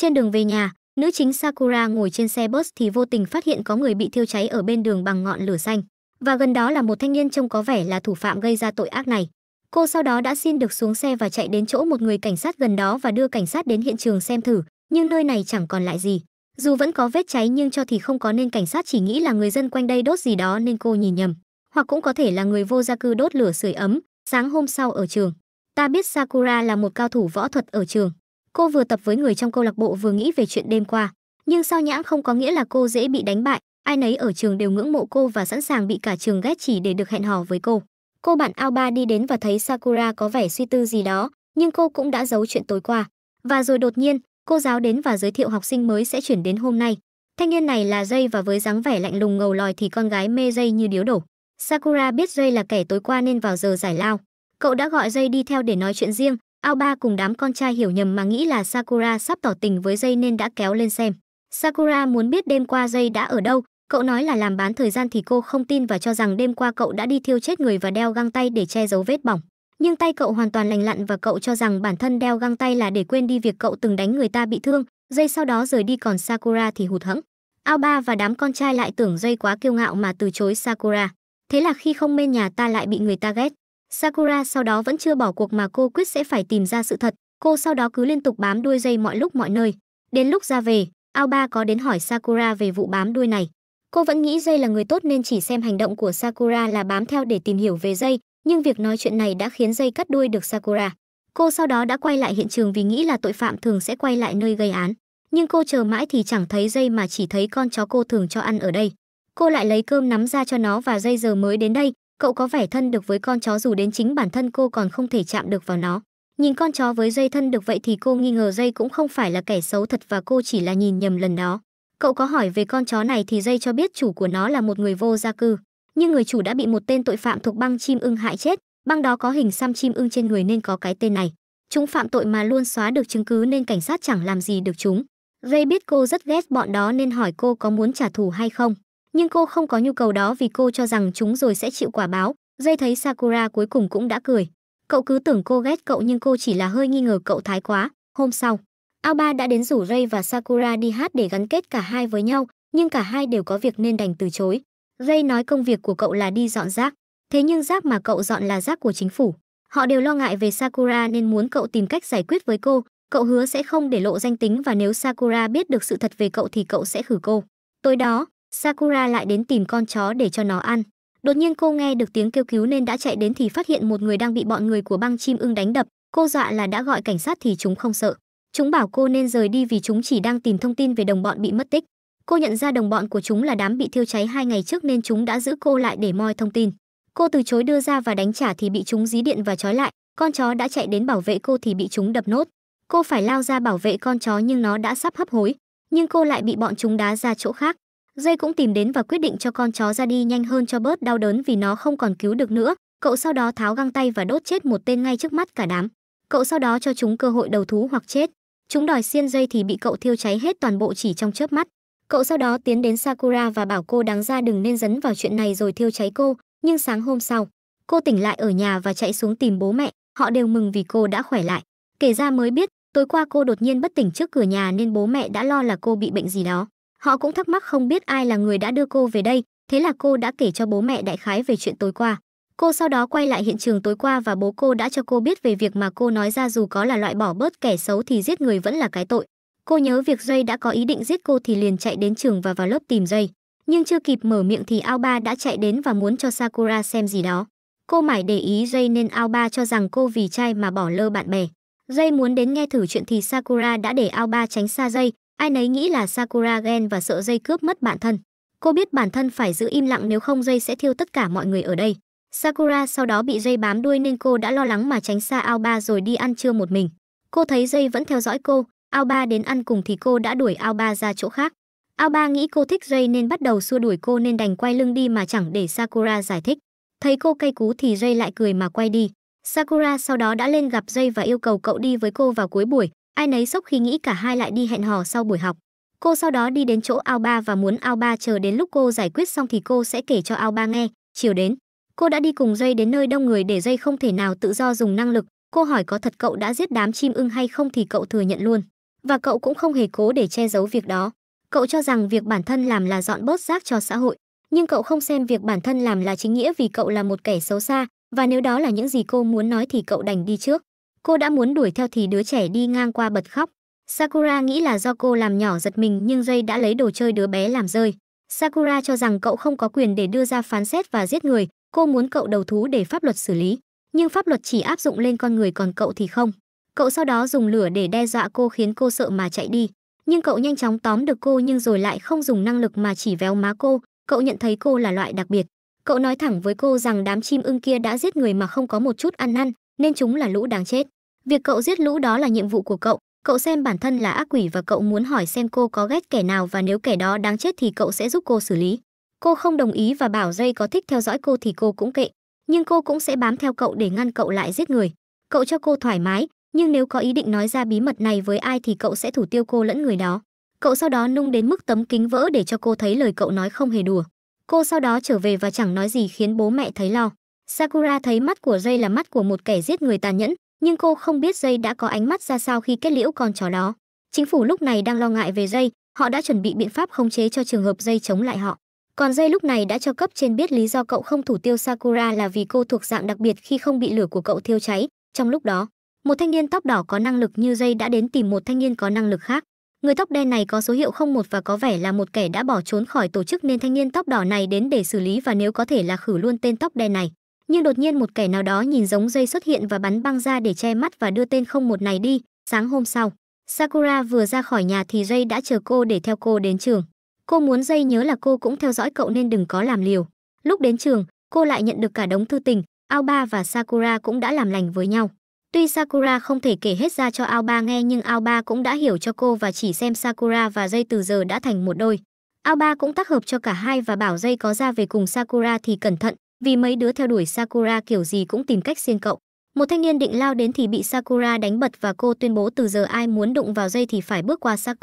Trên đường về nhà, nữ chính Sakura ngồi trên xe bus thì vô tình phát hiện có người bị thiêu cháy ở bên đường bằng ngọn lửa xanh, và gần đó là một thanh niên trông có vẻ là thủ phạm gây ra tội ác này. Cô sau đó đã xin được xuống xe và chạy đến chỗ một người cảnh sát gần đó và đưa cảnh sát đến hiện trường xem thử, nhưng nơi này chẳng còn lại gì. Dù vẫn có vết cháy nhưng cho thì không có nên cảnh sát chỉ nghĩ là người dân quanh đây đốt gì đó nên cô nhìn nhầm, hoặc cũng có thể là người vô gia cư đốt lửa sưởi ấm, sáng hôm sau ở trường. Ta biết Sakura là một cao thủ võ thuật ở trường, cô vừa tập với người trong câu lạc bộ vừa nghĩ về chuyện đêm qua nhưng sao nhãng không có nghĩa là cô dễ bị đánh bại ai nấy ở trường đều ngưỡng mộ cô và sẵn sàng bị cả trường ghét chỉ để được hẹn hò với cô cô bạn Alba đi đến và thấy Sakura có vẻ suy tư gì đó, nhưng cô cũng đã giấu chuyện tối qua. Và rồi đột nhiên, cô giáo đến và giới thiệu học sinh mới sẽ chuyển đến hôm nay. Thanh niên này là dây và với dáng vẻ lạnh lùng ngầu lòi thì con gái mê dây như điếu đổ. Sakura biết dây là kẻ tối qua nên vào giờ giải lao. Cậu đã gọi dây đi theo để nói chuyện riêng, Aoba cùng đám con trai hiểu nhầm mà nghĩ là Sakura sắp tỏ tình với dây nên đã kéo lên xem. Sakura muốn biết đêm qua dây đã ở đâu, cậu nói là làm bán thời gian thì cô không tin và cho rằng đêm qua cậu đã đi thiêu chết người và đeo găng tay để che giấu vết bỏng. Nhưng tay cậu hoàn toàn lành lặn và cậu cho rằng bản thân đeo găng tay là để quên đi việc cậu từng đánh người ta bị thương, dây sau đó rời đi còn Sakura thì hụt hẫng. Aoba và đám con trai lại tưởng dây quá kiêu ngạo mà từ chối Sakura. Thế là khi không bên nhà ta lại bị người ta ghét. Sakura sau đó vẫn chưa bỏ cuộc mà cô quyết sẽ phải tìm ra sự thật. Cô sau đó cứ liên tục bám đuôi dây mọi lúc mọi nơi. Đến lúc ra về, Aoba có đến hỏi Sakura về vụ bám đuôi này. Cô vẫn nghĩ dây là người tốt nên chỉ xem hành động của Sakura là bám theo để tìm hiểu về dây, nhưng việc nói chuyện này đã khiến dây cắt đuôi được Sakura. Cô sau đó đã quay lại hiện trường vì nghĩ là tội phạm thường sẽ quay lại nơi gây án. Nhưng cô chờ mãi thì chẳng thấy dây mà chỉ thấy con chó cô thường cho ăn ở đây. Cô lại lấy cơm nắm ra cho nó và dây giờ mới đến đây, cậu có vẻ thân được với con chó dù đến chính bản thân cô còn không thể chạm được vào nó nhìn con chó với dây thân được vậy thì cô nghi ngờ dây cũng không phải là kẻ xấu thật và cô chỉ là nhìn nhầm lần đó cậu có hỏi về con chó này thì dây cho biết chủ của nó là một người vô gia cư nhưng người chủ đã bị một tên tội phạm thuộc băng chim ưng hại chết băng đó có hình xăm chim ưng trên người nên có cái tên này chúng phạm tội mà luôn xóa được chứng cứ nên cảnh sát chẳng làm gì được chúng ray biết cô rất ghét bọn đó nên hỏi cô có muốn trả thù hay không nhưng cô không có nhu cầu đó vì cô cho rằng chúng rồi sẽ chịu quả báo. Dây thấy Sakura cuối cùng cũng đã cười. Cậu cứ tưởng cô ghét cậu nhưng cô chỉ là hơi nghi ngờ cậu thái quá. Hôm sau, Aoba đã đến rủ Ray và Sakura đi hát để gắn kết cả hai với nhau, nhưng cả hai đều có việc nên đành từ chối. Ray nói công việc của cậu là đi dọn rác, thế nhưng rác mà cậu dọn là rác của chính phủ. Họ đều lo ngại về Sakura nên muốn cậu tìm cách giải quyết với cô. Cậu hứa sẽ không để lộ danh tính và nếu Sakura biết được sự thật về cậu thì cậu sẽ khử cô. Tối đó, Sakura lại đến tìm con chó để cho nó ăn. Đột nhiên cô nghe được tiếng kêu cứu nên đã chạy đến thì phát hiện một người đang bị bọn người của băng chim ưng đánh đập. Cô dọa là đã gọi cảnh sát thì chúng không sợ. Chúng bảo cô nên rời đi vì chúng chỉ đang tìm thông tin về đồng bọn bị mất tích. Cô nhận ra đồng bọn của chúng là đám bị thiêu cháy hai ngày trước nên chúng đã giữ cô lại để moi thông tin. Cô từ chối đưa ra và đánh trả thì bị chúng dí điện và trói lại. Con chó đã chạy đến bảo vệ cô thì bị chúng đập nốt. Cô phải lao ra bảo vệ con chó nhưng nó đã sắp hấp hối. Nhưng cô lại bị bọn chúng đá ra chỗ khác. Dây cũng tìm đến và quyết định cho con chó ra đi nhanh hơn cho bớt đau đớn vì nó không còn cứu được nữa. Cậu sau đó tháo găng tay và đốt chết một tên ngay trước mắt cả đám. Cậu sau đó cho chúng cơ hội đầu thú hoặc chết. Chúng đòi xiên dây thì bị cậu thiêu cháy hết toàn bộ chỉ trong chớp mắt. Cậu sau đó tiến đến Sakura và bảo cô đáng ra đừng nên dấn vào chuyện này rồi thiêu cháy cô, nhưng sáng hôm sau, cô tỉnh lại ở nhà và chạy xuống tìm bố mẹ, họ đều mừng vì cô đã khỏe lại. Kể ra mới biết, tối qua cô đột nhiên bất tỉnh trước cửa nhà nên bố mẹ đã lo là cô bị bệnh gì đó. Họ cũng thắc mắc không biết ai là người đã đưa cô về đây, thế là cô đã kể cho bố mẹ đại khái về chuyện tối qua. Cô sau đó quay lại hiện trường tối qua và bố cô đã cho cô biết về việc mà cô nói ra dù có là loại bỏ bớt kẻ xấu thì giết người vẫn là cái tội. Cô nhớ việc Dây đã có ý định giết cô thì liền chạy đến trường và vào lớp tìm Dây. Nhưng chưa kịp mở miệng thì Aoba đã chạy đến và muốn cho Sakura xem gì đó. Cô mải để ý Dây nên Aoba cho rằng cô vì trai mà bỏ lơ bạn bè. Dây muốn đến nghe thử chuyện thì Sakura đã để Aoba tránh xa Dây, Ai nấy nghĩ là Sakura ghen và sợ dây cướp mất bản thân. Cô biết bản thân phải giữ im lặng nếu không dây sẽ thiêu tất cả mọi người ở đây. Sakura sau đó bị dây bám đuôi nên cô đã lo lắng mà tránh xa Aoba rồi đi ăn trưa một mình. Cô thấy dây vẫn theo dõi cô, Aoba đến ăn cùng thì cô đã đuổi Aoba ra chỗ khác. Aoba nghĩ cô thích dây nên bắt đầu xua đuổi cô nên đành quay lưng đi mà chẳng để Sakura giải thích. Thấy cô cay cú thì dây lại cười mà quay đi. Sakura sau đó đã lên gặp dây và yêu cầu cậu đi với cô vào cuối buổi, Ai nấy sốc khi nghĩ cả hai lại đi hẹn hò sau buổi học. Cô sau đó đi đến chỗ Ao Ba và muốn Ao Ba chờ đến lúc cô giải quyết xong thì cô sẽ kể cho Ao Ba nghe. Chiều đến, cô đã đi cùng Dây đến nơi đông người để Dây không thể nào tự do dùng năng lực. Cô hỏi có thật cậu đã giết đám chim ưng hay không thì cậu thừa nhận luôn. Và cậu cũng không hề cố để che giấu việc đó. Cậu cho rằng việc bản thân làm là dọn bớt rác cho xã hội, nhưng cậu không xem việc bản thân làm là chính nghĩa vì cậu là một kẻ xấu xa, và nếu đó là những gì cô muốn nói thì cậu đành đi trước. Cô đã muốn đuổi theo thì đứa trẻ đi ngang qua bật khóc. Sakura nghĩ là do cô làm nhỏ giật mình nhưng Jay đã lấy đồ chơi đứa bé làm rơi. Sakura cho rằng cậu không có quyền để đưa ra phán xét và giết người, cô muốn cậu đầu thú để pháp luật xử lý. Nhưng pháp luật chỉ áp dụng lên con người còn cậu thì không. Cậu sau đó dùng lửa để đe dọa cô khiến cô sợ mà chạy đi. Nhưng cậu nhanh chóng tóm được cô nhưng rồi lại không dùng năng lực mà chỉ véo má cô. Cậu nhận thấy cô là loại đặc biệt. Cậu nói thẳng với cô rằng đám chim ưng kia đã giết người mà không có một chút ăn năn, nên chúng là lũ đáng chết. Việc cậu giết lũ đó là nhiệm vụ của cậu, cậu xem bản thân là ác quỷ và cậu muốn hỏi xem cô có ghét kẻ nào và nếu kẻ đó đáng chết thì cậu sẽ giúp cô xử lý. Cô không đồng ý và bảo Jay có thích theo dõi cô thì cô cũng kệ, nhưng cô cũng sẽ bám theo cậu để ngăn cậu lại giết người. Cậu cho cô thoải mái, nhưng nếu có ý định nói ra bí mật này với ai thì cậu sẽ thủ tiêu cô lẫn người đó. Cậu sau đó nung đến mức tấm kính vỡ để cho cô thấy lời cậu nói không hề đùa. Cô sau đó trở về và chẳng nói gì khiến bố mẹ thấy lo. Sakura thấy mắt của Jay là mắt của một kẻ giết người tàn nhẫn, nhưng cô không biết dây đã có ánh mắt ra sao khi kết liễu con chó đó chính phủ lúc này đang lo ngại về dây họ đã chuẩn bị biện pháp khống chế cho trường hợp dây chống lại họ còn dây lúc này đã cho cấp trên biết lý do cậu không thủ tiêu sakura là vì cô thuộc dạng đặc biệt khi không bị lửa của cậu thiêu cháy trong lúc đó một thanh niên tóc đỏ có năng lực như dây đã đến tìm một thanh niên có năng lực khác người tóc đen này có số hiệu 01 và có vẻ là một kẻ đã bỏ trốn khỏi tổ chức nên thanh niên tóc đỏ này đến để xử lý và nếu có thể là khử luôn tên tóc đen này nhưng đột nhiên một kẻ nào đó nhìn giống dây xuất hiện và bắn băng ra để che mắt và đưa tên không một này đi sáng hôm sau sakura vừa ra khỏi nhà thì dây đã chờ cô để theo cô đến trường cô muốn dây nhớ là cô cũng theo dõi cậu nên đừng có làm liều lúc đến trường cô lại nhận được cả đống thư tình aoba và sakura cũng đã làm lành với nhau tuy sakura không thể kể hết ra cho aoba nghe nhưng aoba cũng đã hiểu cho cô và chỉ xem sakura và dây từ giờ đã thành một đôi aoba cũng tác hợp cho cả hai và bảo dây có ra về cùng sakura thì cẩn thận vì mấy đứa theo đuổi Sakura kiểu gì cũng tìm cách xiên cậu. Một thanh niên định lao đến thì bị Sakura đánh bật và cô tuyên bố từ giờ ai muốn đụng vào dây thì phải bước qua xác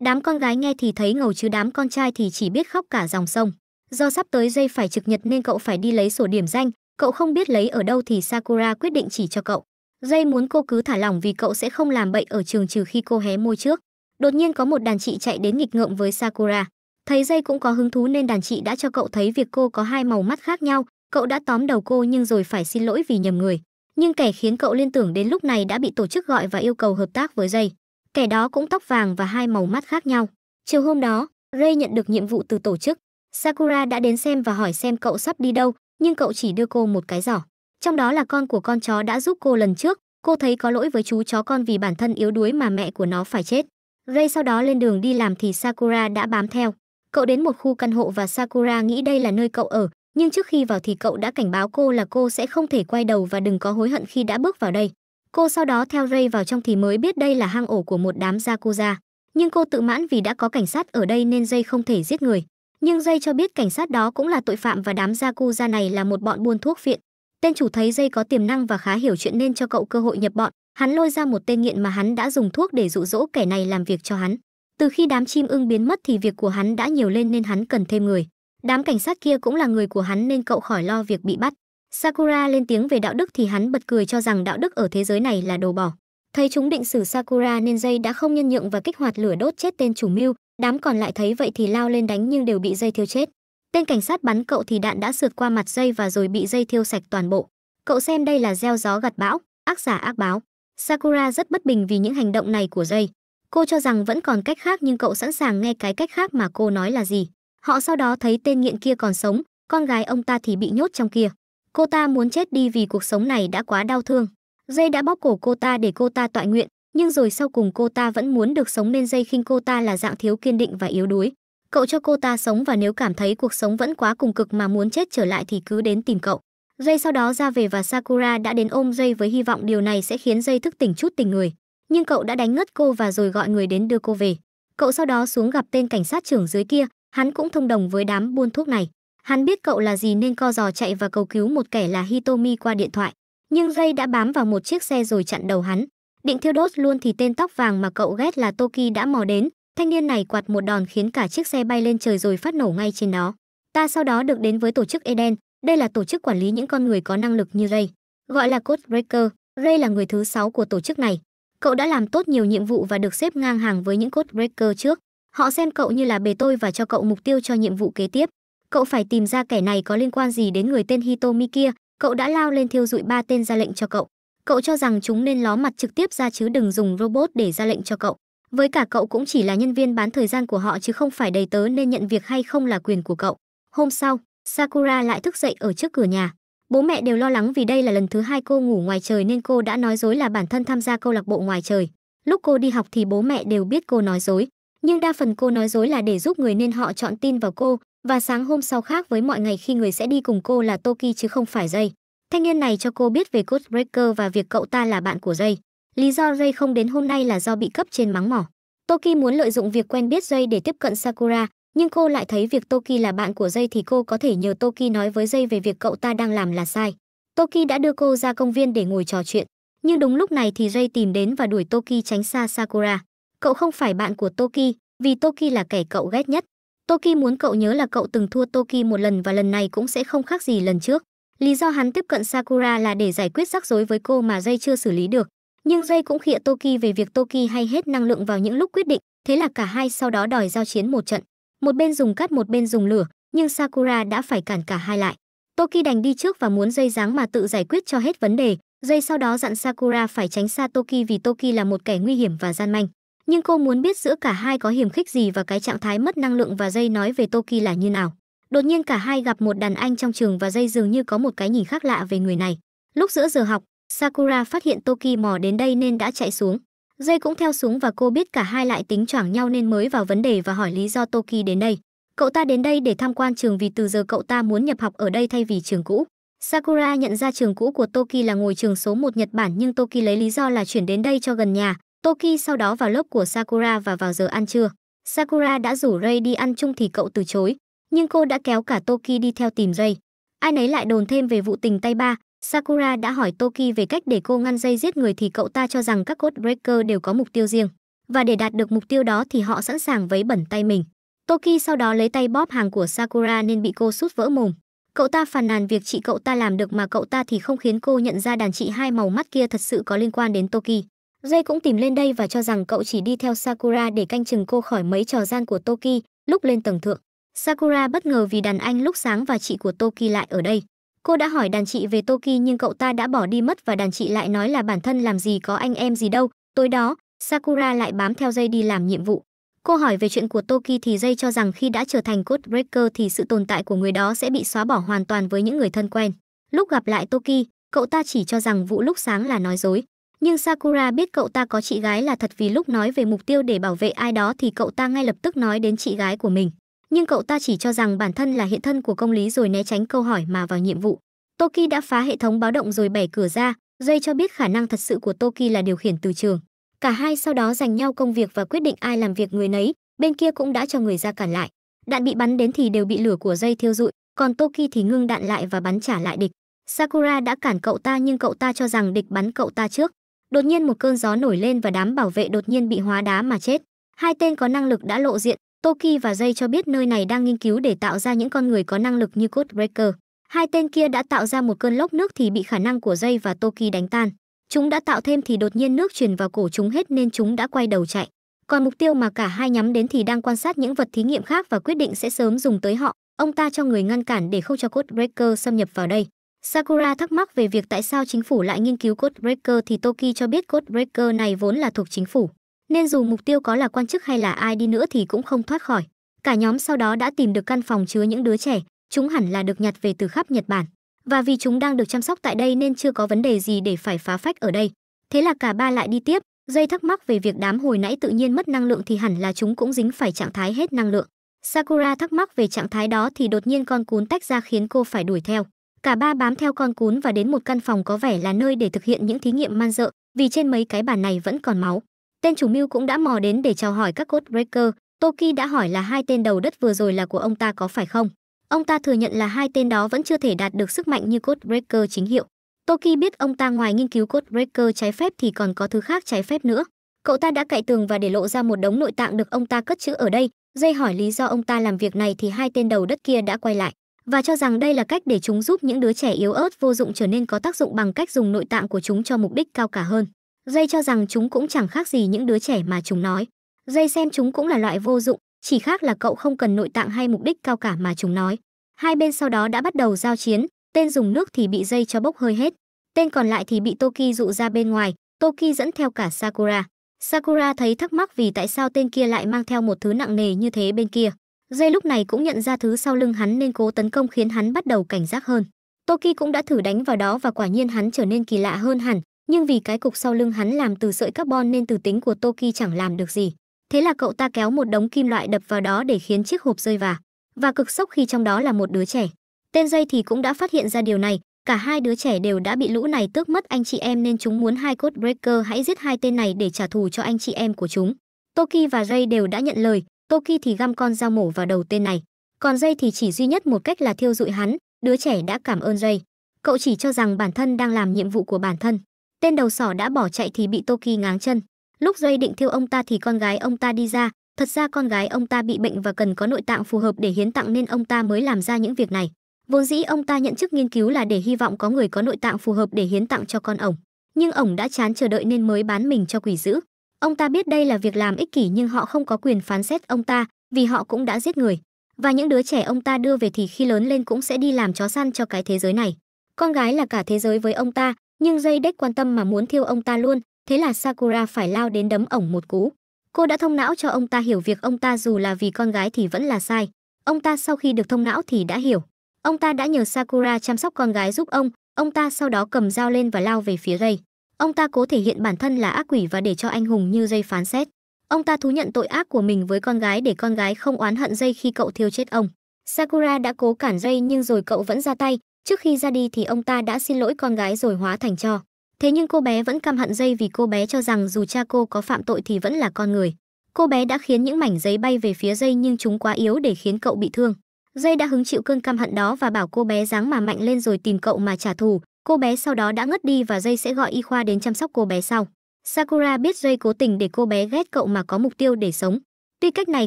Đám con gái nghe thì thấy ngầu chứ đám con trai thì chỉ biết khóc cả dòng sông. Do sắp tới dây phải trực nhật nên cậu phải đi lấy sổ điểm danh, cậu không biết lấy ở đâu thì Sakura quyết định chỉ cho cậu. Dây muốn cô cứ thả lỏng vì cậu sẽ không làm bậy ở trường trừ khi cô hé môi trước. Đột nhiên có một đàn chị chạy đến nghịch ngợm với Sakura. Thấy dây cũng có hứng thú nên đàn chị đã cho cậu thấy việc cô có hai màu mắt khác nhau, cậu đã tóm đầu cô nhưng rồi phải xin lỗi vì nhầm người. Nhưng kẻ khiến cậu liên tưởng đến lúc này đã bị tổ chức gọi và yêu cầu hợp tác với dây. Kẻ đó cũng tóc vàng và hai màu mắt khác nhau. Chiều hôm đó, Ray nhận được nhiệm vụ từ tổ chức. Sakura đã đến xem và hỏi xem cậu sắp đi đâu, nhưng cậu chỉ đưa cô một cái giỏ. Trong đó là con của con chó đã giúp cô lần trước, cô thấy có lỗi với chú chó con vì bản thân yếu đuối mà mẹ của nó phải chết. Ray sau đó lên đường đi làm thì Sakura đã bám theo. Cậu đến một khu căn hộ và Sakura nghĩ đây là nơi cậu ở, nhưng trước khi vào thì cậu đã cảnh báo cô là cô sẽ không thể quay đầu và đừng có hối hận khi đã bước vào đây. Cô sau đó theo Ray vào trong thì mới biết đây là hang ổ của một đám Yakuza. Nhưng cô tự mãn vì đã có cảnh sát ở đây nên Ray không thể giết người. Nhưng Ray cho biết cảnh sát đó cũng là tội phạm và đám Yakuza này là một bọn buôn thuốc viện. Tên chủ thấy Ray có tiềm năng và khá hiểu chuyện nên cho cậu cơ hội nhập bọn. Hắn lôi ra một tên nghiện mà hắn đã dùng thuốc để dụ dỗ kẻ này làm việc cho hắn. Từ khi đám chim ưng biến mất thì việc của hắn đã nhiều lên nên hắn cần thêm người. Đám cảnh sát kia cũng là người của hắn nên cậu khỏi lo việc bị bắt. Sakura lên tiếng về đạo đức thì hắn bật cười cho rằng đạo đức ở thế giới này là đồ bỏ. Thấy chúng định xử Sakura nên dây đã không nhân nhượng và kích hoạt lửa đốt chết tên chủ mưu, đám còn lại thấy vậy thì lao lên đánh nhưng đều bị dây thiêu chết. Tên cảnh sát bắn cậu thì đạn đã sượt qua mặt dây và rồi bị dây thiêu sạch toàn bộ. Cậu xem đây là gieo gió gặt bão, ác giả ác báo. Sakura rất bất bình vì những hành động này của dây. Cô cho rằng vẫn còn cách khác nhưng cậu sẵn sàng nghe cái cách khác mà cô nói là gì. Họ sau đó thấy tên nghiện kia còn sống, con gái ông ta thì bị nhốt trong kia. Cô ta muốn chết đi vì cuộc sống này đã quá đau thương. Dây đã bóp cổ cô ta để cô ta tọa nguyện, nhưng rồi sau cùng cô ta vẫn muốn được sống nên dây khinh cô ta là dạng thiếu kiên định và yếu đuối. Cậu cho cô ta sống và nếu cảm thấy cuộc sống vẫn quá cùng cực mà muốn chết trở lại thì cứ đến tìm cậu. Dây sau đó ra về và Sakura đã đến ôm dây với hy vọng điều này sẽ khiến dây thức tỉnh chút tình người nhưng cậu đã đánh ngất cô và rồi gọi người đến đưa cô về. Cậu sau đó xuống gặp tên cảnh sát trưởng dưới kia, hắn cũng thông đồng với đám buôn thuốc này. Hắn biết cậu là gì nên co giò chạy và cầu cứu một kẻ là Hitomi qua điện thoại. Nhưng dây đã bám vào một chiếc xe rồi chặn đầu hắn. Định thiêu đốt luôn thì tên tóc vàng mà cậu ghét là Toki đã mò đến. Thanh niên này quạt một đòn khiến cả chiếc xe bay lên trời rồi phát nổ ngay trên nó. Ta sau đó được đến với tổ chức Eden. Đây là tổ chức quản lý những con người có năng lực như Ray. Gọi là Codebreaker. Ray là người thứ sáu của tổ chức này. Cậu đã làm tốt nhiều nhiệm vụ và được xếp ngang hàng với những cốt breaker trước. Họ xem cậu như là bề tôi và cho cậu mục tiêu cho nhiệm vụ kế tiếp. Cậu phải tìm ra kẻ này có liên quan gì đến người tên Hitomi kia. Cậu đã lao lên thiêu dụi ba tên ra lệnh cho cậu. Cậu cho rằng chúng nên ló mặt trực tiếp ra chứ đừng dùng robot để ra lệnh cho cậu. Với cả cậu cũng chỉ là nhân viên bán thời gian của họ chứ không phải đầy tớ nên nhận việc hay không là quyền của cậu. Hôm sau, Sakura lại thức dậy ở trước cửa nhà. Bố mẹ đều lo lắng vì đây là lần thứ hai cô ngủ ngoài trời nên cô đã nói dối là bản thân tham gia câu lạc bộ ngoài trời. Lúc cô đi học thì bố mẹ đều biết cô nói dối, nhưng đa phần cô nói dối là để giúp người nên họ chọn tin vào cô, và sáng hôm sau khác với mọi ngày khi người sẽ đi cùng cô là Toki chứ không phải Jay. Thanh niên này cho cô biết về Breaker và việc cậu ta là bạn của Jay. Lý do Jay không đến hôm nay là do bị cấp trên mắng mỏ. Toki muốn lợi dụng việc quen biết Jay để tiếp cận Sakura, nhưng cô lại thấy việc Toki là bạn của dây thì cô có thể nhờ Toki nói với dây về việc cậu ta đang làm là sai. Toki đã đưa cô ra công viên để ngồi trò chuyện, nhưng đúng lúc này thì dây tìm đến và đuổi Toki tránh xa Sakura. Cậu không phải bạn của Toki, vì Toki là kẻ cậu ghét nhất. Toki muốn cậu nhớ là cậu từng thua Toki một lần và lần này cũng sẽ không khác gì lần trước. Lý do hắn tiếp cận Sakura là để giải quyết rắc rối với cô mà dây chưa xử lý được. Nhưng dây cũng khịa Toki về việc Toki hay hết năng lượng vào những lúc quyết định, thế là cả hai sau đó đòi giao chiến một trận một bên dùng cắt một bên dùng lửa nhưng sakura đã phải cản cả hai lại toki đành đi trước và muốn dây dáng mà tự giải quyết cho hết vấn đề dây sau đó dặn sakura phải tránh xa toki vì toki là một kẻ nguy hiểm và gian manh nhưng cô muốn biết giữa cả hai có hiểm khích gì và cái trạng thái mất năng lượng và dây nói về toki là như nào đột nhiên cả hai gặp một đàn anh trong trường và dây dường như có một cái nhìn khác lạ về người này lúc giữa giờ học sakura phát hiện toki mò đến đây nên đã chạy xuống Dây cũng theo súng và cô biết cả hai lại tính choảng nhau nên mới vào vấn đề và hỏi lý do Toki đến đây. Cậu ta đến đây để tham quan trường vì từ giờ cậu ta muốn nhập học ở đây thay vì trường cũ. Sakura nhận ra trường cũ của Toki là ngồi trường số 1 Nhật Bản nhưng Toki lấy lý do là chuyển đến đây cho gần nhà. Toki sau đó vào lớp của Sakura và vào giờ ăn trưa. Sakura đã rủ Ray đi ăn chung thì cậu từ chối, nhưng cô đã kéo cả Toki đi theo tìm Ray. Ai nấy lại đồn thêm về vụ tình tay ba, Sakura đã hỏi Toki về cách để cô ngăn dây giết người thì cậu ta cho rằng các code breaker đều có mục tiêu riêng và để đạt được mục tiêu đó thì họ sẵn sàng vấy bẩn tay mình. Toki sau đó lấy tay bóp hàng của Sakura nên bị cô sút vỡ mồm. Cậu ta phàn nàn việc chị cậu ta làm được mà cậu ta thì không khiến cô nhận ra đàn chị hai màu mắt kia thật sự có liên quan đến Toki. Jay cũng tìm lên đây và cho rằng cậu chỉ đi theo Sakura để canh chừng cô khỏi mấy trò gian của Toki lúc lên tầng thượng. Sakura bất ngờ vì đàn anh lúc sáng và chị của Toki lại ở đây. Cô đã hỏi đàn chị về Toki nhưng cậu ta đã bỏ đi mất và đàn chị lại nói là bản thân làm gì có anh em gì đâu. Tối đó, Sakura lại bám theo dây đi làm nhiệm vụ. Cô hỏi về chuyện của Toki thì dây cho rằng khi đã trở thành code breaker thì sự tồn tại của người đó sẽ bị xóa bỏ hoàn toàn với những người thân quen. Lúc gặp lại Toki, cậu ta chỉ cho rằng vụ lúc sáng là nói dối. Nhưng Sakura biết cậu ta có chị gái là thật vì lúc nói về mục tiêu để bảo vệ ai đó thì cậu ta ngay lập tức nói đến chị gái của mình nhưng cậu ta chỉ cho rằng bản thân là hiện thân của công lý rồi né tránh câu hỏi mà vào nhiệm vụ. Toki đã phá hệ thống báo động rồi bẻ cửa ra, Jay cho biết khả năng thật sự của Toki là điều khiển từ trường. Cả hai sau đó dành nhau công việc và quyết định ai làm việc người nấy, bên kia cũng đã cho người ra cản lại. Đạn bị bắn đến thì đều bị lửa của dây thiêu rụi, còn Toki thì ngưng đạn lại và bắn trả lại địch. Sakura đã cản cậu ta nhưng cậu ta cho rằng địch bắn cậu ta trước. Đột nhiên một cơn gió nổi lên và đám bảo vệ đột nhiên bị hóa đá mà chết. Hai tên có năng lực đã lộ diện, Toki và Jay cho biết nơi này đang nghiên cứu để tạo ra những con người có năng lực như Codebreaker. Hai tên kia đã tạo ra một cơn lốc nước thì bị khả năng của Jay và Toki đánh tan. Chúng đã tạo thêm thì đột nhiên nước truyền vào cổ chúng hết nên chúng đã quay đầu chạy. Còn mục tiêu mà cả hai nhắm đến thì đang quan sát những vật thí nghiệm khác và quyết định sẽ sớm dùng tới họ. Ông ta cho người ngăn cản để không cho Codebreaker xâm nhập vào đây. Sakura thắc mắc về việc tại sao chính phủ lại nghiên cứu Codebreaker thì Toki cho biết Codebreaker này vốn là thuộc chính phủ nên dù mục tiêu có là quan chức hay là ai đi nữa thì cũng không thoát khỏi. Cả nhóm sau đó đã tìm được căn phòng chứa những đứa trẻ, chúng hẳn là được nhặt về từ khắp Nhật Bản. Và vì chúng đang được chăm sóc tại đây nên chưa có vấn đề gì để phải phá phách ở đây. Thế là cả ba lại đi tiếp, dây thắc mắc về việc đám hồi nãy tự nhiên mất năng lượng thì hẳn là chúng cũng dính phải trạng thái hết năng lượng. Sakura thắc mắc về trạng thái đó thì đột nhiên con cún tách ra khiến cô phải đuổi theo. Cả ba bám theo con cún và đến một căn phòng có vẻ là nơi để thực hiện những thí nghiệm man dợ, vì trên mấy cái bàn này vẫn còn máu. Tên chủ mưu cũng đã mò đến để chào hỏi các cốt breaker. Toki đã hỏi là hai tên đầu đất vừa rồi là của ông ta có phải không? Ông ta thừa nhận là hai tên đó vẫn chưa thể đạt được sức mạnh như cốt breaker chính hiệu. Toki biết ông ta ngoài nghiên cứu cốt breaker trái phép thì còn có thứ khác trái phép nữa. Cậu ta đã cậy tường và để lộ ra một đống nội tạng được ông ta cất chữ ở đây. Dây hỏi lý do ông ta làm việc này thì hai tên đầu đất kia đã quay lại và cho rằng đây là cách để chúng giúp những đứa trẻ yếu ớt vô dụng trở nên có tác dụng bằng cách dùng nội tạng của chúng cho mục đích cao cả hơn dây cho rằng chúng cũng chẳng khác gì những đứa trẻ mà chúng nói dây xem chúng cũng là loại vô dụng chỉ khác là cậu không cần nội tạng hay mục đích cao cả mà chúng nói hai bên sau đó đã bắt đầu giao chiến tên dùng nước thì bị dây cho bốc hơi hết tên còn lại thì bị toki dụ ra bên ngoài toki dẫn theo cả sakura sakura thấy thắc mắc vì tại sao tên kia lại mang theo một thứ nặng nề như thế bên kia dây lúc này cũng nhận ra thứ sau lưng hắn nên cố tấn công khiến hắn bắt đầu cảnh giác hơn toki cũng đã thử đánh vào đó và quả nhiên hắn trở nên kỳ lạ hơn hẳn nhưng vì cái cục sau lưng hắn làm từ sợi carbon nên từ tính của Toki chẳng làm được gì. Thế là cậu ta kéo một đống kim loại đập vào đó để khiến chiếc hộp rơi vào. Và cực sốc khi trong đó là một đứa trẻ. Tên dây thì cũng đã phát hiện ra điều này, cả hai đứa trẻ đều đã bị lũ này tước mất anh chị em nên chúng muốn hai code breaker hãy giết hai tên này để trả thù cho anh chị em của chúng. Toki và Ray đều đã nhận lời, Toki thì găm con dao mổ vào đầu tên này. Còn dây thì chỉ duy nhất một cách là thiêu dụi hắn, đứa trẻ đã cảm ơn dây. Cậu chỉ cho rằng bản thân đang làm nhiệm vụ của bản thân tên đầu sỏ đã bỏ chạy thì bị Toki ngáng chân. Lúc dây định thiêu ông ta thì con gái ông ta đi ra, thật ra con gái ông ta bị bệnh và cần có nội tạng phù hợp để hiến tặng nên ông ta mới làm ra những việc này. Vốn dĩ ông ta nhận chức nghiên cứu là để hy vọng có người có nội tạng phù hợp để hiến tặng cho con ổng, nhưng ổng đã chán chờ đợi nên mới bán mình cho quỷ dữ. Ông ta biết đây là việc làm ích kỷ nhưng họ không có quyền phán xét ông ta, vì họ cũng đã giết người. Và những đứa trẻ ông ta đưa về thì khi lớn lên cũng sẽ đi làm chó săn cho cái thế giới này. Con gái là cả thế giới với ông ta, nhưng dây đếch quan tâm mà muốn thiêu ông ta luôn, thế là Sakura phải lao đến đấm ổng một cú. Cô đã thông não cho ông ta hiểu việc ông ta dù là vì con gái thì vẫn là sai. Ông ta sau khi được thông não thì đã hiểu. Ông ta đã nhờ Sakura chăm sóc con gái giúp ông, ông ta sau đó cầm dao lên và lao về phía gây. Ông ta cố thể hiện bản thân là ác quỷ và để cho anh hùng như dây phán xét. Ông ta thú nhận tội ác của mình với con gái để con gái không oán hận dây khi cậu thiêu chết ông. Sakura đã cố cản dây nhưng rồi cậu vẫn ra tay, Trước khi ra đi thì ông ta đã xin lỗi con gái rồi hóa thành cho. Thế nhưng cô bé vẫn căm hận dây vì cô bé cho rằng dù cha cô có phạm tội thì vẫn là con người. Cô bé đã khiến những mảnh giấy bay về phía dây nhưng chúng quá yếu để khiến cậu bị thương. Dây đã hứng chịu cơn căm hận đó và bảo cô bé ráng mà mạnh lên rồi tìm cậu mà trả thù. Cô bé sau đó đã ngất đi và dây sẽ gọi y khoa đến chăm sóc cô bé sau. Sakura biết dây cố tình để cô bé ghét cậu mà có mục tiêu để sống. Tuy cách này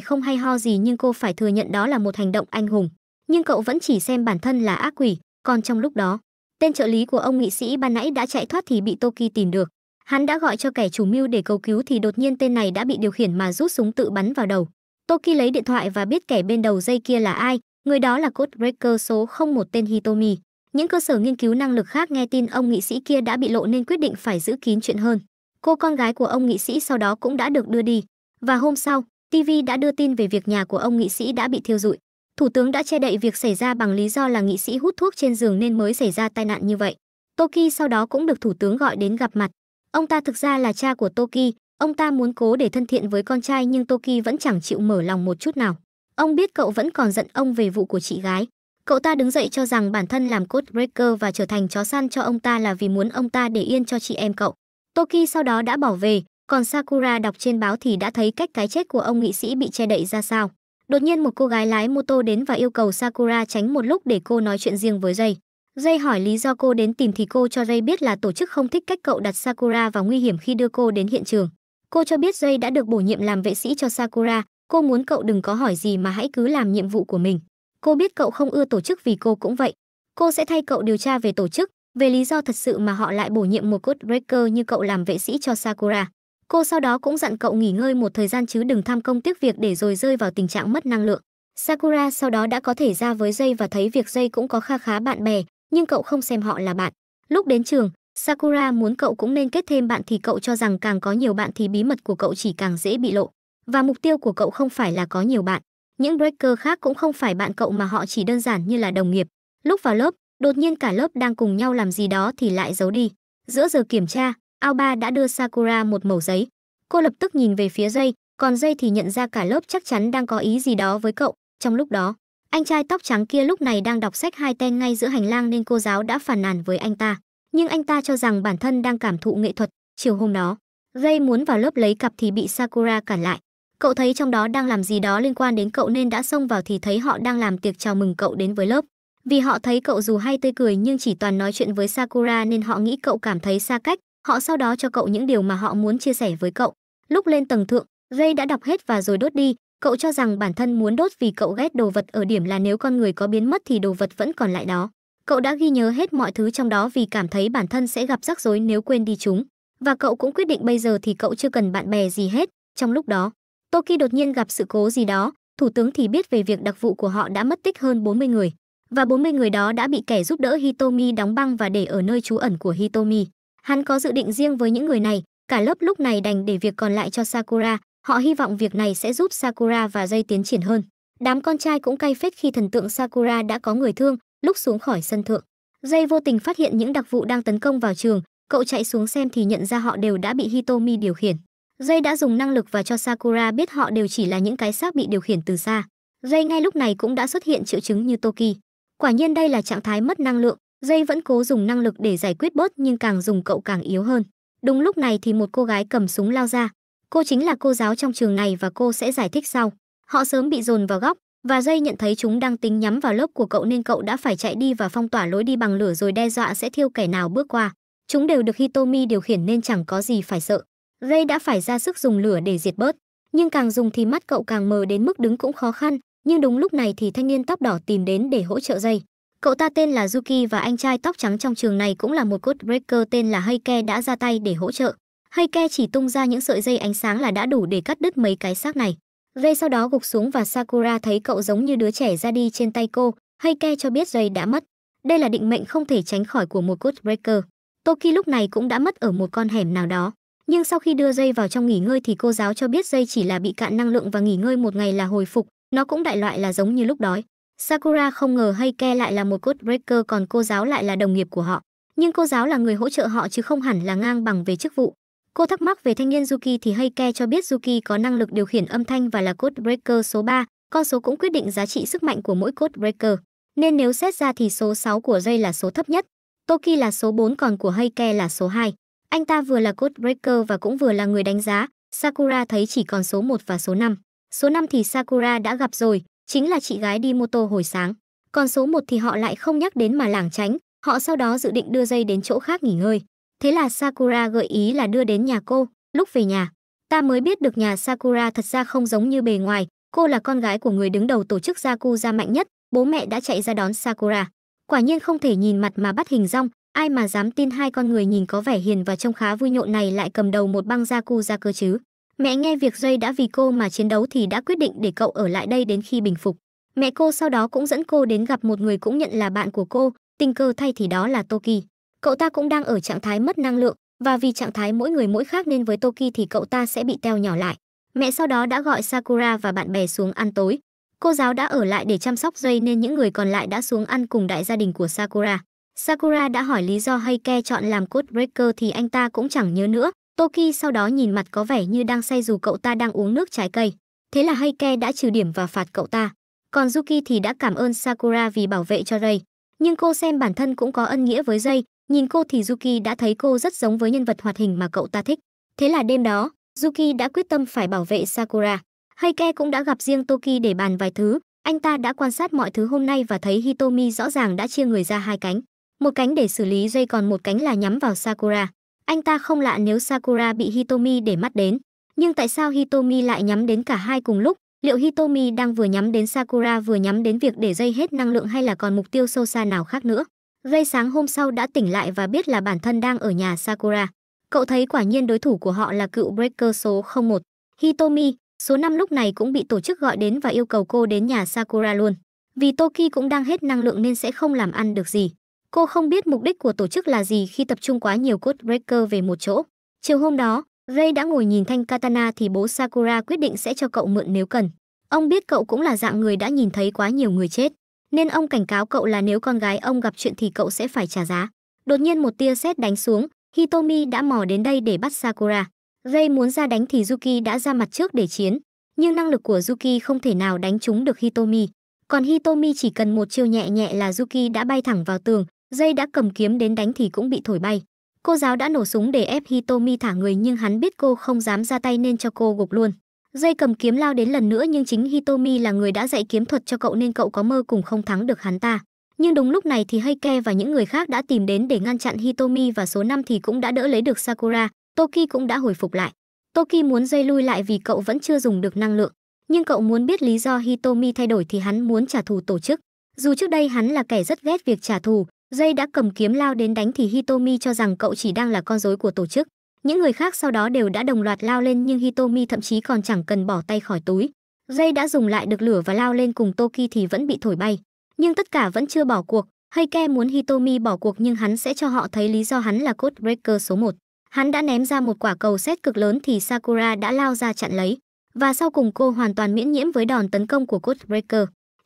không hay ho gì nhưng cô phải thừa nhận đó là một hành động anh hùng. Nhưng cậu vẫn chỉ xem bản thân là ác quỷ, còn trong lúc đó, tên trợ lý của ông nghị sĩ ban nãy đã chạy thoát thì bị Toki tìm được. Hắn đã gọi cho kẻ chủ mưu để cầu cứu thì đột nhiên tên này đã bị điều khiển mà rút súng tự bắn vào đầu. Toki lấy điện thoại và biết kẻ bên đầu dây kia là ai, người đó là code breaker số 01 tên Hitomi. Những cơ sở nghiên cứu năng lực khác nghe tin ông nghị sĩ kia đã bị lộ nên quyết định phải giữ kín chuyện hơn. Cô con gái của ông nghị sĩ sau đó cũng đã được đưa đi. Và hôm sau, TV đã đưa tin về việc nhà của ông nghị sĩ đã bị thiêu rụi. Thủ tướng đã che đậy việc xảy ra bằng lý do là nghị sĩ hút thuốc trên giường nên mới xảy ra tai nạn như vậy. Toki sau đó cũng được thủ tướng gọi đến gặp mặt. Ông ta thực ra là cha của Toki, ông ta muốn cố để thân thiện với con trai nhưng Toki vẫn chẳng chịu mở lòng một chút nào. Ông biết cậu vẫn còn giận ông về vụ của chị gái. Cậu ta đứng dậy cho rằng bản thân làm cốt breaker và trở thành chó săn cho ông ta là vì muốn ông ta để yên cho chị em cậu. Toki sau đó đã bỏ về, còn Sakura đọc trên báo thì đã thấy cách cái chết của ông nghị sĩ bị che đậy ra sao. Đột nhiên một cô gái lái mô tô đến và yêu cầu Sakura tránh một lúc để cô nói chuyện riêng với Jay. Jay hỏi lý do cô đến tìm thì cô cho Jay biết là tổ chức không thích cách cậu đặt Sakura vào nguy hiểm khi đưa cô đến hiện trường. Cô cho biết Jay đã được bổ nhiệm làm vệ sĩ cho Sakura, cô muốn cậu đừng có hỏi gì mà hãy cứ làm nhiệm vụ của mình. Cô biết cậu không ưa tổ chức vì cô cũng vậy. Cô sẽ thay cậu điều tra về tổ chức, về lý do thật sự mà họ lại bổ nhiệm một code breaker như cậu làm vệ sĩ cho Sakura. Cô sau đó cũng dặn cậu nghỉ ngơi một thời gian chứ đừng tham công tiếc việc để rồi rơi vào tình trạng mất năng lượng. Sakura sau đó đã có thể ra với dây và thấy việc dây cũng có kha khá bạn bè, nhưng cậu không xem họ là bạn. Lúc đến trường, Sakura muốn cậu cũng nên kết thêm bạn thì cậu cho rằng càng có nhiều bạn thì bí mật của cậu chỉ càng dễ bị lộ. Và mục tiêu của cậu không phải là có nhiều bạn. Những breaker khác cũng không phải bạn cậu mà họ chỉ đơn giản như là đồng nghiệp. Lúc vào lớp, đột nhiên cả lớp đang cùng nhau làm gì đó thì lại giấu đi. Giữa giờ kiểm tra, Alba đã đưa Sakura một mẩu giấy. Cô lập tức nhìn về phía dây, còn dây thì nhận ra cả lớp chắc chắn đang có ý gì đó với cậu. Trong lúc đó, anh trai tóc trắng kia lúc này đang đọc sách hai tên ngay giữa hành lang nên cô giáo đã phản nàn với anh ta. Nhưng anh ta cho rằng bản thân đang cảm thụ nghệ thuật. Chiều hôm đó, dây muốn vào lớp lấy cặp thì bị Sakura cản lại. Cậu thấy trong đó đang làm gì đó liên quan đến cậu nên đã xông vào thì thấy họ đang làm tiệc chào mừng cậu đến với lớp. Vì họ thấy cậu dù hay tươi cười nhưng chỉ toàn nói chuyện với Sakura nên họ nghĩ cậu cảm thấy xa cách, Họ sau đó cho cậu những điều mà họ muốn chia sẻ với cậu. Lúc lên tầng thượng, Ray đã đọc hết và rồi đốt đi. Cậu cho rằng bản thân muốn đốt vì cậu ghét đồ vật ở điểm là nếu con người có biến mất thì đồ vật vẫn còn lại đó. Cậu đã ghi nhớ hết mọi thứ trong đó vì cảm thấy bản thân sẽ gặp rắc rối nếu quên đi chúng. Và cậu cũng quyết định bây giờ thì cậu chưa cần bạn bè gì hết. Trong lúc đó, Toki đột nhiên gặp sự cố gì đó, thủ tướng thì biết về việc đặc vụ của họ đã mất tích hơn 40 người. Và 40 người đó đã bị kẻ giúp đỡ Hitomi đóng băng và để ở nơi trú ẩn của Hitomi. Hắn có dự định riêng với những người này, cả lớp lúc này đành để việc còn lại cho Sakura, họ hy vọng việc này sẽ giúp Sakura và dây tiến triển hơn. Đám con trai cũng cay phết khi thần tượng Sakura đã có người thương, lúc xuống khỏi sân thượng. Dây vô tình phát hiện những đặc vụ đang tấn công vào trường, cậu chạy xuống xem thì nhận ra họ đều đã bị Hitomi điều khiển. Dây đã dùng năng lực và cho Sakura biết họ đều chỉ là những cái xác bị điều khiển từ xa. Dây ngay lúc này cũng đã xuất hiện triệu chứng như Toki. Quả nhiên đây là trạng thái mất năng lượng, Dây vẫn cố dùng năng lực để giải quyết bớt nhưng càng dùng cậu càng yếu hơn. Đúng lúc này thì một cô gái cầm súng lao ra. Cô chính là cô giáo trong trường này và cô sẽ giải thích sau. Họ sớm bị dồn vào góc và dây nhận thấy chúng đang tính nhắm vào lớp của cậu nên cậu đã phải chạy đi và phong tỏa lối đi bằng lửa rồi đe dọa sẽ thiêu kẻ nào bước qua. Chúng đều được Hitomi điều khiển nên chẳng có gì phải sợ. Ray đã phải ra sức dùng lửa để diệt bớt, nhưng càng dùng thì mắt cậu càng mờ đến mức đứng cũng khó khăn, nhưng đúng lúc này thì thanh niên tóc đỏ tìm đến để hỗ trợ dây. Cậu ta tên là Yuki và anh trai tóc trắng trong trường này cũng là một code breaker tên là Heike đã ra tay để hỗ trợ. Heike chỉ tung ra những sợi dây ánh sáng là đã đủ để cắt đứt mấy cái xác này. Rei sau đó gục xuống và Sakura thấy cậu giống như đứa trẻ ra đi trên tay cô. Heike cho biết Rei đã mất. Đây là định mệnh không thể tránh khỏi của một code breaker. Toki lúc này cũng đã mất ở một con hẻm nào đó. Nhưng sau khi đưa dây vào trong nghỉ ngơi thì cô giáo cho biết dây chỉ là bị cạn năng lượng và nghỉ ngơi một ngày là hồi phục. Nó cũng đại loại là giống như lúc đói. Sakura không ngờ Heike lại là một code breaker còn cô giáo lại là đồng nghiệp của họ. Nhưng cô giáo là người hỗ trợ họ chứ không hẳn là ngang bằng về chức vụ. Cô thắc mắc về thanh niên Yuki thì Heike cho biết Yuki có năng lực điều khiển âm thanh và là code breaker số 3, con số cũng quyết định giá trị sức mạnh của mỗi code breaker. Nên nếu xét ra thì số 6 của Jay là số thấp nhất, Toki là số 4 còn của Heike là số 2. Anh ta vừa là code breaker và cũng vừa là người đánh giá, Sakura thấy chỉ còn số 1 và số 5. Số 5 thì Sakura đã gặp rồi, chính là chị gái đi mô tô hồi sáng còn số một thì họ lại không nhắc đến mà lảng tránh họ sau đó dự định đưa dây đến chỗ khác nghỉ ngơi thế là sakura gợi ý là đưa đến nhà cô lúc về nhà ta mới biết được nhà sakura thật ra không giống như bề ngoài cô là con gái của người đứng đầu tổ chức Yakuza mạnh nhất, bố mẹ đã chạy ra đón Sakura. Quả nhiên không thể nhìn mặt mà bắt hình rong, ai mà dám tin hai con người nhìn có vẻ hiền và trông khá vui nhộn này lại cầm đầu một băng Yakuza cơ chứ. Mẹ nghe việc Duy đã vì cô mà chiến đấu thì đã quyết định để cậu ở lại đây đến khi bình phục. Mẹ cô sau đó cũng dẫn cô đến gặp một người cũng nhận là bạn của cô, tình cờ thay thì đó là Toki. Cậu ta cũng đang ở trạng thái mất năng lượng và vì trạng thái mỗi người mỗi khác nên với Toki thì cậu ta sẽ bị teo nhỏ lại. Mẹ sau đó đã gọi Sakura và bạn bè xuống ăn tối. Cô giáo đã ở lại để chăm sóc Duy nên những người còn lại đã xuống ăn cùng đại gia đình của Sakura. Sakura đã hỏi lý do Heike chọn làm code breaker thì anh ta cũng chẳng nhớ nữa, Toki sau đó nhìn mặt có vẻ như đang say dù cậu ta đang uống nước trái cây. Thế là Heike đã trừ điểm và phạt cậu ta. Còn Yuki thì đã cảm ơn Sakura vì bảo vệ cho Ray. Nhưng cô xem bản thân cũng có ân nghĩa với Ray. Nhìn cô thì Yuki đã thấy cô rất giống với nhân vật hoạt hình mà cậu ta thích. Thế là đêm đó, Yuki đã quyết tâm phải bảo vệ Sakura. Heike cũng đã gặp riêng Toki để bàn vài thứ. Anh ta đã quan sát mọi thứ hôm nay và thấy Hitomi rõ ràng đã chia người ra hai cánh. Một cánh để xử lý Ray còn một cánh là nhắm vào Sakura. Anh ta không lạ nếu Sakura bị Hitomi để mắt đến. Nhưng tại sao Hitomi lại nhắm đến cả hai cùng lúc? Liệu Hitomi đang vừa nhắm đến Sakura vừa nhắm đến việc để dây hết năng lượng hay là còn mục tiêu sâu xa nào khác nữa? Gây sáng hôm sau đã tỉnh lại và biết là bản thân đang ở nhà Sakura. Cậu thấy quả nhiên đối thủ của họ là cựu Breaker số 01. Hitomi, số 5 lúc này cũng bị tổ chức gọi đến và yêu cầu cô đến nhà Sakura luôn. Vì Toki cũng đang hết năng lượng nên sẽ không làm ăn được gì. Cô không biết mục đích của tổ chức là gì khi tập trung quá nhiều code breaker về một chỗ. Chiều hôm đó, Ray đã ngồi nhìn thanh katana thì bố Sakura quyết định sẽ cho cậu mượn nếu cần. Ông biết cậu cũng là dạng người đã nhìn thấy quá nhiều người chết, nên ông cảnh cáo cậu là nếu con gái ông gặp chuyện thì cậu sẽ phải trả giá. Đột nhiên một tia sét đánh xuống, Hitomi đã mò đến đây để bắt Sakura. Ray muốn ra đánh thì Yuki đã ra mặt trước để chiến, nhưng năng lực của Yuki không thể nào đánh trúng được Hitomi. Còn Hitomi chỉ cần một chiêu nhẹ nhẹ là Yuki đã bay thẳng vào tường, dây đã cầm kiếm đến đánh thì cũng bị thổi bay cô giáo đã nổ súng để ép hitomi thả người nhưng hắn biết cô không dám ra tay nên cho cô gục luôn dây cầm kiếm lao đến lần nữa nhưng chính hitomi là người đã dạy kiếm thuật cho cậu nên cậu có mơ cùng không thắng được hắn ta nhưng đúng lúc này thì Heike và những người khác đã tìm đến để ngăn chặn Hitomi và số 5 thì cũng đã đỡ lấy được Sakura, Toki cũng đã hồi phục lại. Toki muốn dây lui lại vì cậu vẫn chưa dùng được năng lượng, nhưng cậu muốn biết lý do Hitomi thay đổi thì hắn muốn trả thù tổ chức. Dù trước đây hắn là kẻ rất ghét việc trả thù, Dây đã cầm kiếm lao đến đánh thì Hitomi cho rằng cậu chỉ đang là con rối của tổ chức. Những người khác sau đó đều đã đồng loạt lao lên nhưng Hitomi thậm chí còn chẳng cần bỏ tay khỏi túi. Dây đã dùng lại được lửa và lao lên cùng Toki thì vẫn bị thổi bay. Nhưng tất cả vẫn chưa bỏ cuộc. Heike muốn Hitomi bỏ cuộc nhưng hắn sẽ cho họ thấy lý do hắn là code số 1. Hắn đã ném ra một quả cầu xét cực lớn thì Sakura đã lao ra chặn lấy. Và sau cùng cô hoàn toàn miễn nhiễm với đòn tấn công của code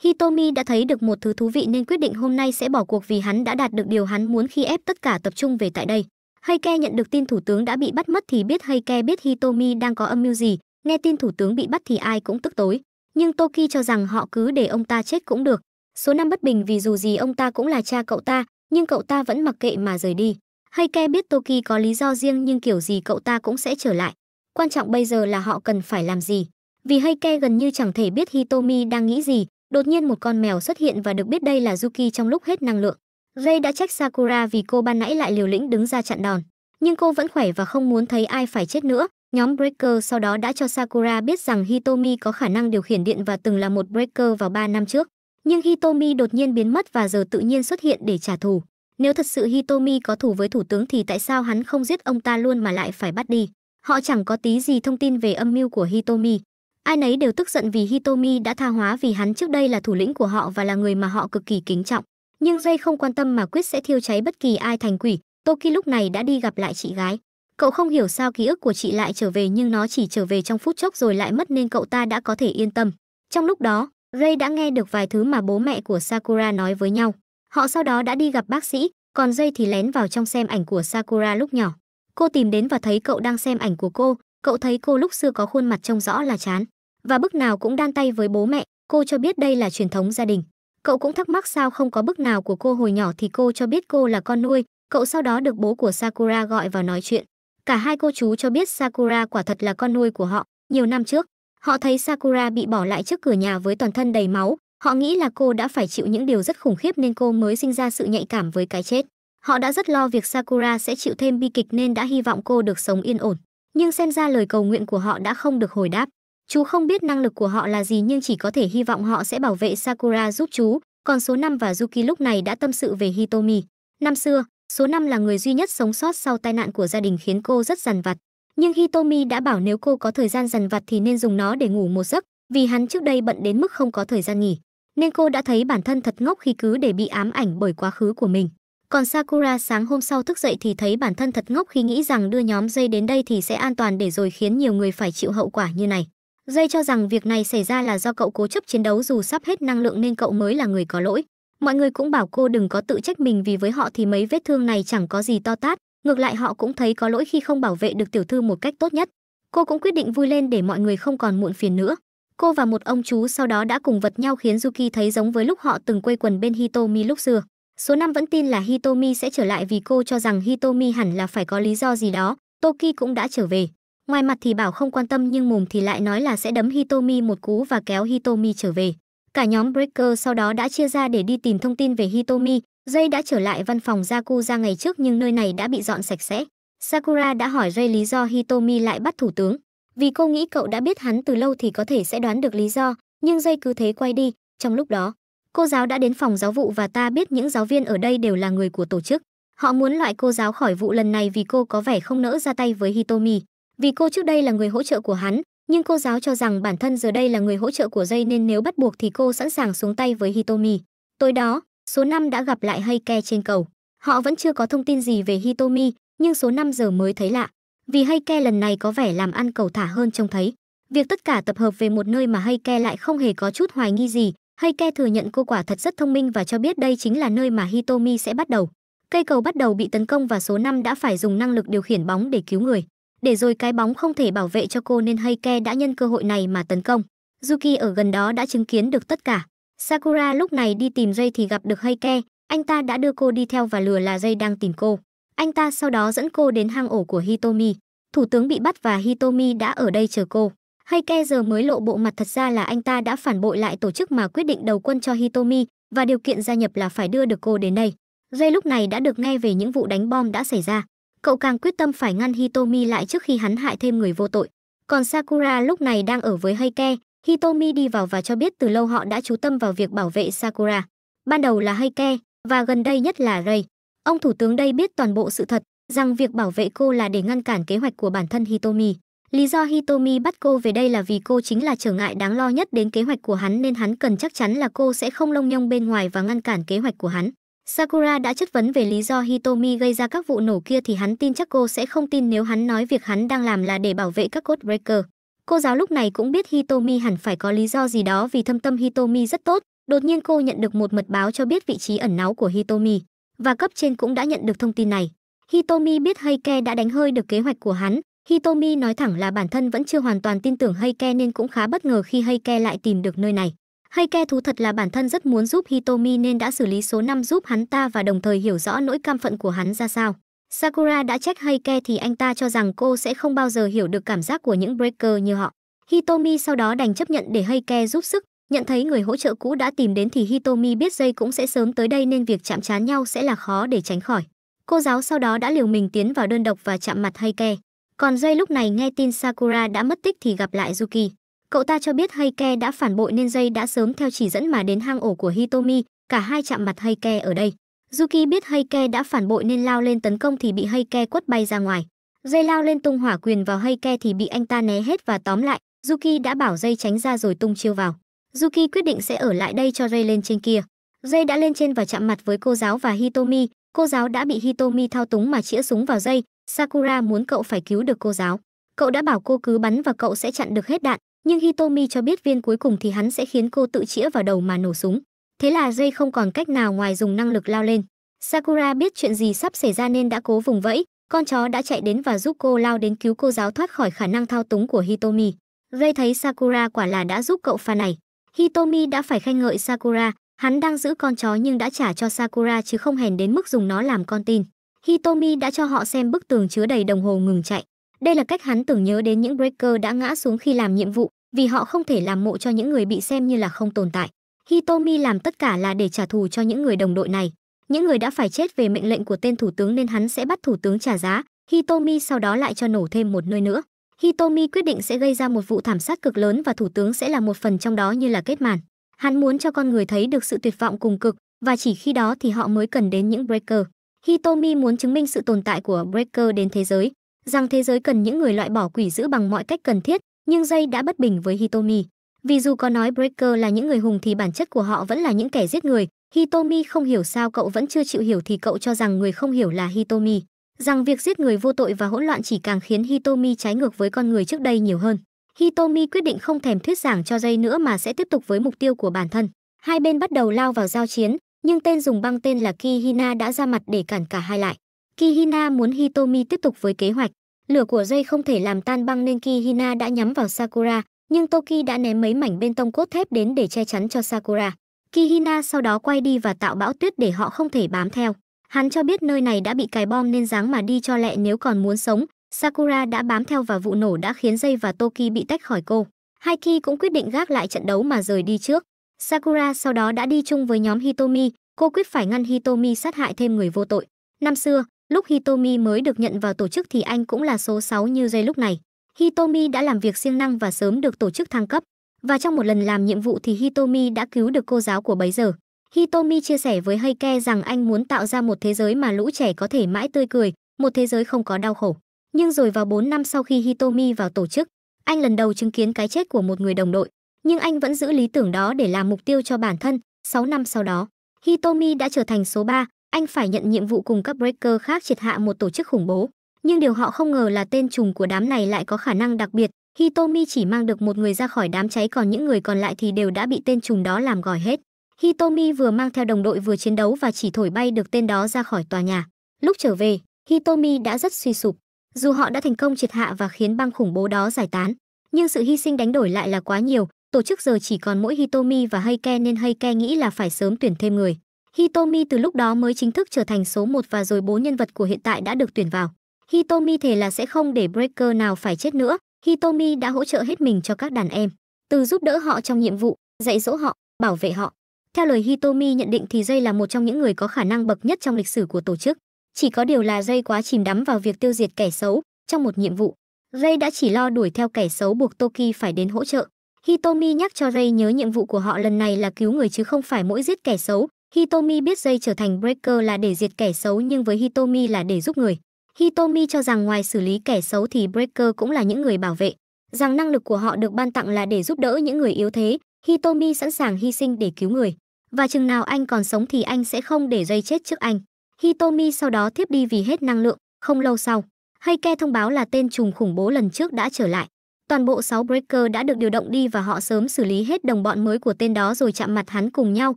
khi Tommy đã thấy được một thứ thú vị nên quyết định hôm nay sẽ bỏ cuộc vì hắn đã đạt được điều hắn muốn khi ép tất cả tập trung về tại đây. Heike nhận được tin thủ tướng đã bị bắt mất thì biết Heike biết Hitomi đang có âm mưu gì, nghe tin thủ tướng bị bắt thì ai cũng tức tối. Nhưng Toki cho rằng họ cứ để ông ta chết cũng được. Số năm bất bình vì dù gì ông ta cũng là cha cậu ta, nhưng cậu ta vẫn mặc kệ mà rời đi. Heike biết Toki có lý do riêng nhưng kiểu gì cậu ta cũng sẽ trở lại. Quan trọng bây giờ là họ cần phải làm gì. Vì Heike gần như chẳng thể biết Hitomi đang nghĩ gì, Đột nhiên một con mèo xuất hiện và được biết đây là Yuki trong lúc hết năng lượng. Ray đã trách Sakura vì cô ban nãy lại liều lĩnh đứng ra chặn đòn. Nhưng cô vẫn khỏe và không muốn thấy ai phải chết nữa. Nhóm Breaker sau đó đã cho Sakura biết rằng Hitomi có khả năng điều khiển điện và từng là một Breaker vào 3 năm trước. Nhưng Hitomi đột nhiên biến mất và giờ tự nhiên xuất hiện để trả thù. Nếu thật sự Hitomi có thù với thủ tướng thì tại sao hắn không giết ông ta luôn mà lại phải bắt đi? Họ chẳng có tí gì thông tin về âm mưu của Hitomi. Ai nấy đều tức giận vì Hitomi đã tha hóa vì hắn trước đây là thủ lĩnh của họ và là người mà họ cực kỳ kính trọng. Nhưng Jay không quan tâm mà quyết sẽ thiêu cháy bất kỳ ai thành quỷ. Toki lúc này đã đi gặp lại chị gái. Cậu không hiểu sao ký ức của chị lại trở về nhưng nó chỉ trở về trong phút chốc rồi lại mất nên cậu ta đã có thể yên tâm. Trong lúc đó, Ray đã nghe được vài thứ mà bố mẹ của Sakura nói với nhau. Họ sau đó đã đi gặp bác sĩ, còn Jay thì lén vào trong xem ảnh của Sakura lúc nhỏ. Cô tìm đến và thấy cậu đang xem ảnh của cô, cậu thấy cô lúc xưa có khuôn mặt trông rõ là chán và bức nào cũng đan tay với bố mẹ, cô cho biết đây là truyền thống gia đình. Cậu cũng thắc mắc sao không có bức nào của cô hồi nhỏ thì cô cho biết cô là con nuôi, cậu sau đó được bố của Sakura gọi vào nói chuyện. Cả hai cô chú cho biết Sakura quả thật là con nuôi của họ, nhiều năm trước. Họ thấy Sakura bị bỏ lại trước cửa nhà với toàn thân đầy máu, họ nghĩ là cô đã phải chịu những điều rất khủng khiếp nên cô mới sinh ra sự nhạy cảm với cái chết. Họ đã rất lo việc Sakura sẽ chịu thêm bi kịch nên đã hy vọng cô được sống yên ổn. Nhưng xem ra lời cầu nguyện của họ đã không được hồi đáp. Chú không biết năng lực của họ là gì nhưng chỉ có thể hy vọng họ sẽ bảo vệ Sakura giúp chú. Còn số 5 và Yuki lúc này đã tâm sự về Hitomi. Năm xưa, số 5 là người duy nhất sống sót sau tai nạn của gia đình khiến cô rất dằn vặt. Nhưng Hitomi đã bảo nếu cô có thời gian dằn vặt thì nên dùng nó để ngủ một giấc, vì hắn trước đây bận đến mức không có thời gian nghỉ. Nên cô đã thấy bản thân thật ngốc khi cứ để bị ám ảnh bởi quá khứ của mình. Còn Sakura sáng hôm sau thức dậy thì thấy bản thân thật ngốc khi nghĩ rằng đưa nhóm dây đến đây thì sẽ an toàn để rồi khiến nhiều người phải chịu hậu quả như này. Dây cho rằng việc này xảy ra là do cậu cố chấp chiến đấu dù sắp hết năng lượng nên cậu mới là người có lỗi. Mọi người cũng bảo cô đừng có tự trách mình vì với họ thì mấy vết thương này chẳng có gì to tát, ngược lại họ cũng thấy có lỗi khi không bảo vệ được tiểu thư một cách tốt nhất. Cô cũng quyết định vui lên để mọi người không còn muộn phiền nữa. Cô và một ông chú sau đó đã cùng vật nhau khiến Yuki thấy giống với lúc họ từng quây quần bên Hitomi lúc xưa. Số 5 vẫn tin là Hitomi sẽ trở lại vì cô cho rằng Hitomi hẳn là phải có lý do gì đó. Toki cũng đã trở về. Ngoài mặt thì bảo không quan tâm nhưng mồm thì lại nói là sẽ đấm Hitomi một cú và kéo Hitomi trở về. Cả nhóm Breaker sau đó đã chia ra để đi tìm thông tin về Hitomi. Jay đã trở lại văn phòng Yakuza ngày trước nhưng nơi này đã bị dọn sạch sẽ. Sakura đã hỏi Jay lý do Hitomi lại bắt thủ tướng. Vì cô nghĩ cậu đã biết hắn từ lâu thì có thể sẽ đoán được lý do, nhưng Jay cứ thế quay đi. Trong lúc đó, cô giáo đã đến phòng giáo vụ và ta biết những giáo viên ở đây đều là người của tổ chức. Họ muốn loại cô giáo khỏi vụ lần này vì cô có vẻ không nỡ ra tay với Hitomi. Vì cô trước đây là người hỗ trợ của hắn, nhưng cô giáo cho rằng bản thân giờ đây là người hỗ trợ của dây nên nếu bắt buộc thì cô sẵn sàng xuống tay với Hitomi. Tối đó, số 5 đã gặp lại Heike trên cầu. Họ vẫn chưa có thông tin gì về Hitomi, nhưng số 5 giờ mới thấy lạ. Vì Heike lần này có vẻ làm ăn cầu thả hơn trông thấy. Việc tất cả tập hợp về một nơi mà Heike lại không hề có chút hoài nghi gì, Heike thừa nhận cô quả thật rất thông minh và cho biết đây chính là nơi mà Hitomi sẽ bắt đầu. Cây cầu bắt đầu bị tấn công và số 5 đã phải dùng năng lực điều khiển bóng để cứu người. Để rồi cái bóng không thể bảo vệ cho cô nên Heike đã nhân cơ hội này mà tấn công. Yuki ở gần đó đã chứng kiến được tất cả. Sakura lúc này đi tìm Jay thì gặp được Heike, anh ta đã đưa cô đi theo và lừa là Jay đang tìm cô. Anh ta sau đó dẫn cô đến hang ổ của Hitomi. Thủ tướng bị bắt và Hitomi đã ở đây chờ cô. Heike giờ mới lộ bộ mặt thật ra là anh ta đã phản bội lại tổ chức mà quyết định đầu quân cho Hitomi và điều kiện gia nhập là phải đưa được cô đến đây. Jay lúc này đã được nghe về những vụ đánh bom đã xảy ra. Cậu càng quyết tâm phải ngăn Hitomi lại trước khi hắn hại thêm người vô tội. Còn Sakura lúc này đang ở với Heike, Hitomi đi vào và cho biết từ lâu họ đã chú tâm vào việc bảo vệ Sakura. Ban đầu là Heike, và gần đây nhất là Ray. Ông thủ tướng đây biết toàn bộ sự thật, rằng việc bảo vệ cô là để ngăn cản kế hoạch của bản thân Hitomi. Lý do Hitomi bắt cô về đây là vì cô chính là trở ngại đáng lo nhất đến kế hoạch của hắn nên hắn cần chắc chắn là cô sẽ không lông nhông bên ngoài và ngăn cản kế hoạch của hắn. Sakura đã chất vấn về lý do Hitomi gây ra các vụ nổ kia thì hắn tin chắc cô sẽ không tin nếu hắn nói việc hắn đang làm là để bảo vệ các code breaker. Cô giáo lúc này cũng biết Hitomi hẳn phải có lý do gì đó vì thâm tâm Hitomi rất tốt. Đột nhiên cô nhận được một mật báo cho biết vị trí ẩn náu của Hitomi và cấp trên cũng đã nhận được thông tin này. Hitomi biết Heike đã đánh hơi được kế hoạch của hắn. Hitomi nói thẳng là bản thân vẫn chưa hoàn toàn tin tưởng Heike nên cũng khá bất ngờ khi Heike lại tìm được nơi này. Heike thú thật là bản thân rất muốn giúp Hitomi nên đã xử lý số năm giúp hắn ta và đồng thời hiểu rõ nỗi cam phận của hắn ra sao. Sakura đã trách Heike thì anh ta cho rằng cô sẽ không bao giờ hiểu được cảm giác của những breaker như họ. Hitomi sau đó đành chấp nhận để Heike giúp sức, nhận thấy người hỗ trợ cũ đã tìm đến thì Hitomi biết dây cũng sẽ sớm tới đây nên việc chạm trán nhau sẽ là khó để tránh khỏi. Cô giáo sau đó đã liều mình tiến vào đơn độc và chạm mặt Heike. Còn dây lúc này nghe tin Sakura đã mất tích thì gặp lại Yuki. Cậu ta cho biết Heike đã phản bội nên Jay đã sớm theo chỉ dẫn mà đến hang ổ của Hitomi, cả hai chạm mặt Heike ở đây. Yuki biết Heike đã phản bội nên lao lên tấn công thì bị Heike quất bay ra ngoài. Jay lao lên tung hỏa quyền vào Heike thì bị anh ta né hết và tóm lại, Yuki đã bảo Jay tránh ra rồi tung chiêu vào. Yuki quyết định sẽ ở lại đây cho Jay lên trên kia. Jay đã lên trên và chạm mặt với cô giáo và Hitomi, cô giáo đã bị Hitomi thao túng mà chĩa súng vào Jay, Sakura muốn cậu phải cứu được cô giáo. Cậu đã bảo cô cứ bắn và cậu sẽ chặn được hết đạn, nhưng Hitomi cho biết viên cuối cùng thì hắn sẽ khiến cô tự chĩa vào đầu mà nổ súng. Thế là Jay không còn cách nào ngoài dùng năng lực lao lên. Sakura biết chuyện gì sắp xảy ra nên đã cố vùng vẫy, con chó đã chạy đến và giúp cô lao đến cứu cô giáo thoát khỏi khả năng thao túng của Hitomi. Jay thấy Sakura quả là đã giúp cậu pha này. Hitomi đã phải khen ngợi Sakura, hắn đang giữ con chó nhưng đã trả cho Sakura chứ không hèn đến mức dùng nó làm con tin. Hitomi đã cho họ xem bức tường chứa đầy đồng hồ ngừng chạy. Đây là cách hắn tưởng nhớ đến những breaker đã ngã xuống khi làm nhiệm vụ, vì họ không thể làm mộ cho những người bị xem như là không tồn tại. Hitomi làm tất cả là để trả thù cho những người đồng đội này. Những người đã phải chết về mệnh lệnh của tên thủ tướng nên hắn sẽ bắt thủ tướng trả giá. Hitomi sau đó lại cho nổ thêm một nơi nữa. Hitomi quyết định sẽ gây ra một vụ thảm sát cực lớn và thủ tướng sẽ là một phần trong đó như là kết màn. Hắn muốn cho con người thấy được sự tuyệt vọng cùng cực và chỉ khi đó thì họ mới cần đến những breaker. Hitomi muốn chứng minh sự tồn tại của breaker đến thế giới, rằng thế giới cần những người loại bỏ quỷ dữ bằng mọi cách cần thiết nhưng dây đã bất bình với Hitomi. Vì dù có nói Breaker là những người hùng thì bản chất của họ vẫn là những kẻ giết người. Hitomi không hiểu sao cậu vẫn chưa chịu hiểu thì cậu cho rằng người không hiểu là Hitomi. Rằng việc giết người vô tội và hỗn loạn chỉ càng khiến Hitomi trái ngược với con người trước đây nhiều hơn. Hitomi quyết định không thèm thuyết giảng cho dây nữa mà sẽ tiếp tục với mục tiêu của bản thân. Hai bên bắt đầu lao vào giao chiến, nhưng tên dùng băng tên là Kihina đã ra mặt để cản cả hai lại. Kihina muốn Hitomi tiếp tục với kế hoạch, Lửa của dây không thể làm tan băng nên Kihina đã nhắm vào Sakura, nhưng Toki đã ném mấy mảnh bên tông cốt thép đến để che chắn cho Sakura. Kihina sau đó quay đi và tạo bão tuyết để họ không thể bám theo. Hắn cho biết nơi này đã bị cài bom nên dáng mà đi cho lẹ nếu còn muốn sống. Sakura đã bám theo và vụ nổ đã khiến dây và Toki bị tách khỏi cô. Haiki cũng quyết định gác lại trận đấu mà rời đi trước. Sakura sau đó đã đi chung với nhóm Hitomi, cô quyết phải ngăn Hitomi sát hại thêm người vô tội. Năm xưa, Lúc Hitomi mới được nhận vào tổ chức thì anh cũng là số 6 như dây lúc này. Hitomi đã làm việc siêng năng và sớm được tổ chức thăng cấp. Và trong một lần làm nhiệm vụ thì Hitomi đã cứu được cô giáo của bấy giờ. Hitomi chia sẻ với Heike rằng anh muốn tạo ra một thế giới mà lũ trẻ có thể mãi tươi cười, một thế giới không có đau khổ. Nhưng rồi vào 4 năm sau khi Hitomi vào tổ chức, anh lần đầu chứng kiến cái chết của một người đồng đội, nhưng anh vẫn giữ lý tưởng đó để làm mục tiêu cho bản thân. 6 năm sau đó, Hitomi đã trở thành số 3, anh phải nhận nhiệm vụ cùng các Breaker khác triệt hạ một tổ chức khủng bố. Nhưng điều họ không ngờ là tên trùng của đám này lại có khả năng đặc biệt, Hitomi chỉ mang được một người ra khỏi đám cháy còn những người còn lại thì đều đã bị tên trùng đó làm gòi hết. Hitomi vừa mang theo đồng đội vừa chiến đấu và chỉ thổi bay được tên đó ra khỏi tòa nhà. Lúc trở về, Hitomi đã rất suy sụp. Dù họ đã thành công triệt hạ và khiến băng khủng bố đó giải tán, nhưng sự hy sinh đánh đổi lại là quá nhiều, tổ chức giờ chỉ còn mỗi Hitomi và Heike nên Heike nghĩ là phải sớm tuyển thêm người. Hitomi từ lúc đó mới chính thức trở thành số 1 và rồi bốn nhân vật của hiện tại đã được tuyển vào. Hitomi thề là sẽ không để Breaker nào phải chết nữa. Hitomi đã hỗ trợ hết mình cho các đàn em, từ giúp đỡ họ trong nhiệm vụ, dạy dỗ họ, bảo vệ họ. Theo lời Hitomi nhận định thì Jay là một trong những người có khả năng bậc nhất trong lịch sử của tổ chức. Chỉ có điều là Jay quá chìm đắm vào việc tiêu diệt kẻ xấu trong một nhiệm vụ. Jay đã chỉ lo đuổi theo kẻ xấu buộc Toki phải đến hỗ trợ. Hitomi nhắc cho Ray nhớ nhiệm vụ của họ lần này là cứu người chứ không phải mỗi giết kẻ xấu, Hitomi biết dây trở thành breaker là để diệt kẻ xấu nhưng với Hitomi là để giúp người. Hitomi cho rằng ngoài xử lý kẻ xấu thì breaker cũng là những người bảo vệ, rằng năng lực của họ được ban tặng là để giúp đỡ những người yếu thế, Hitomi sẵn sàng hy sinh để cứu người. Và chừng nào anh còn sống thì anh sẽ không để dây chết trước anh. Hitomi sau đó thiếp đi vì hết năng lượng, không lâu sau. Heike thông báo là tên trùng khủng bố lần trước đã trở lại. Toàn bộ 6 Breaker đã được điều động đi và họ sớm xử lý hết đồng bọn mới của tên đó rồi chạm mặt hắn cùng nhau,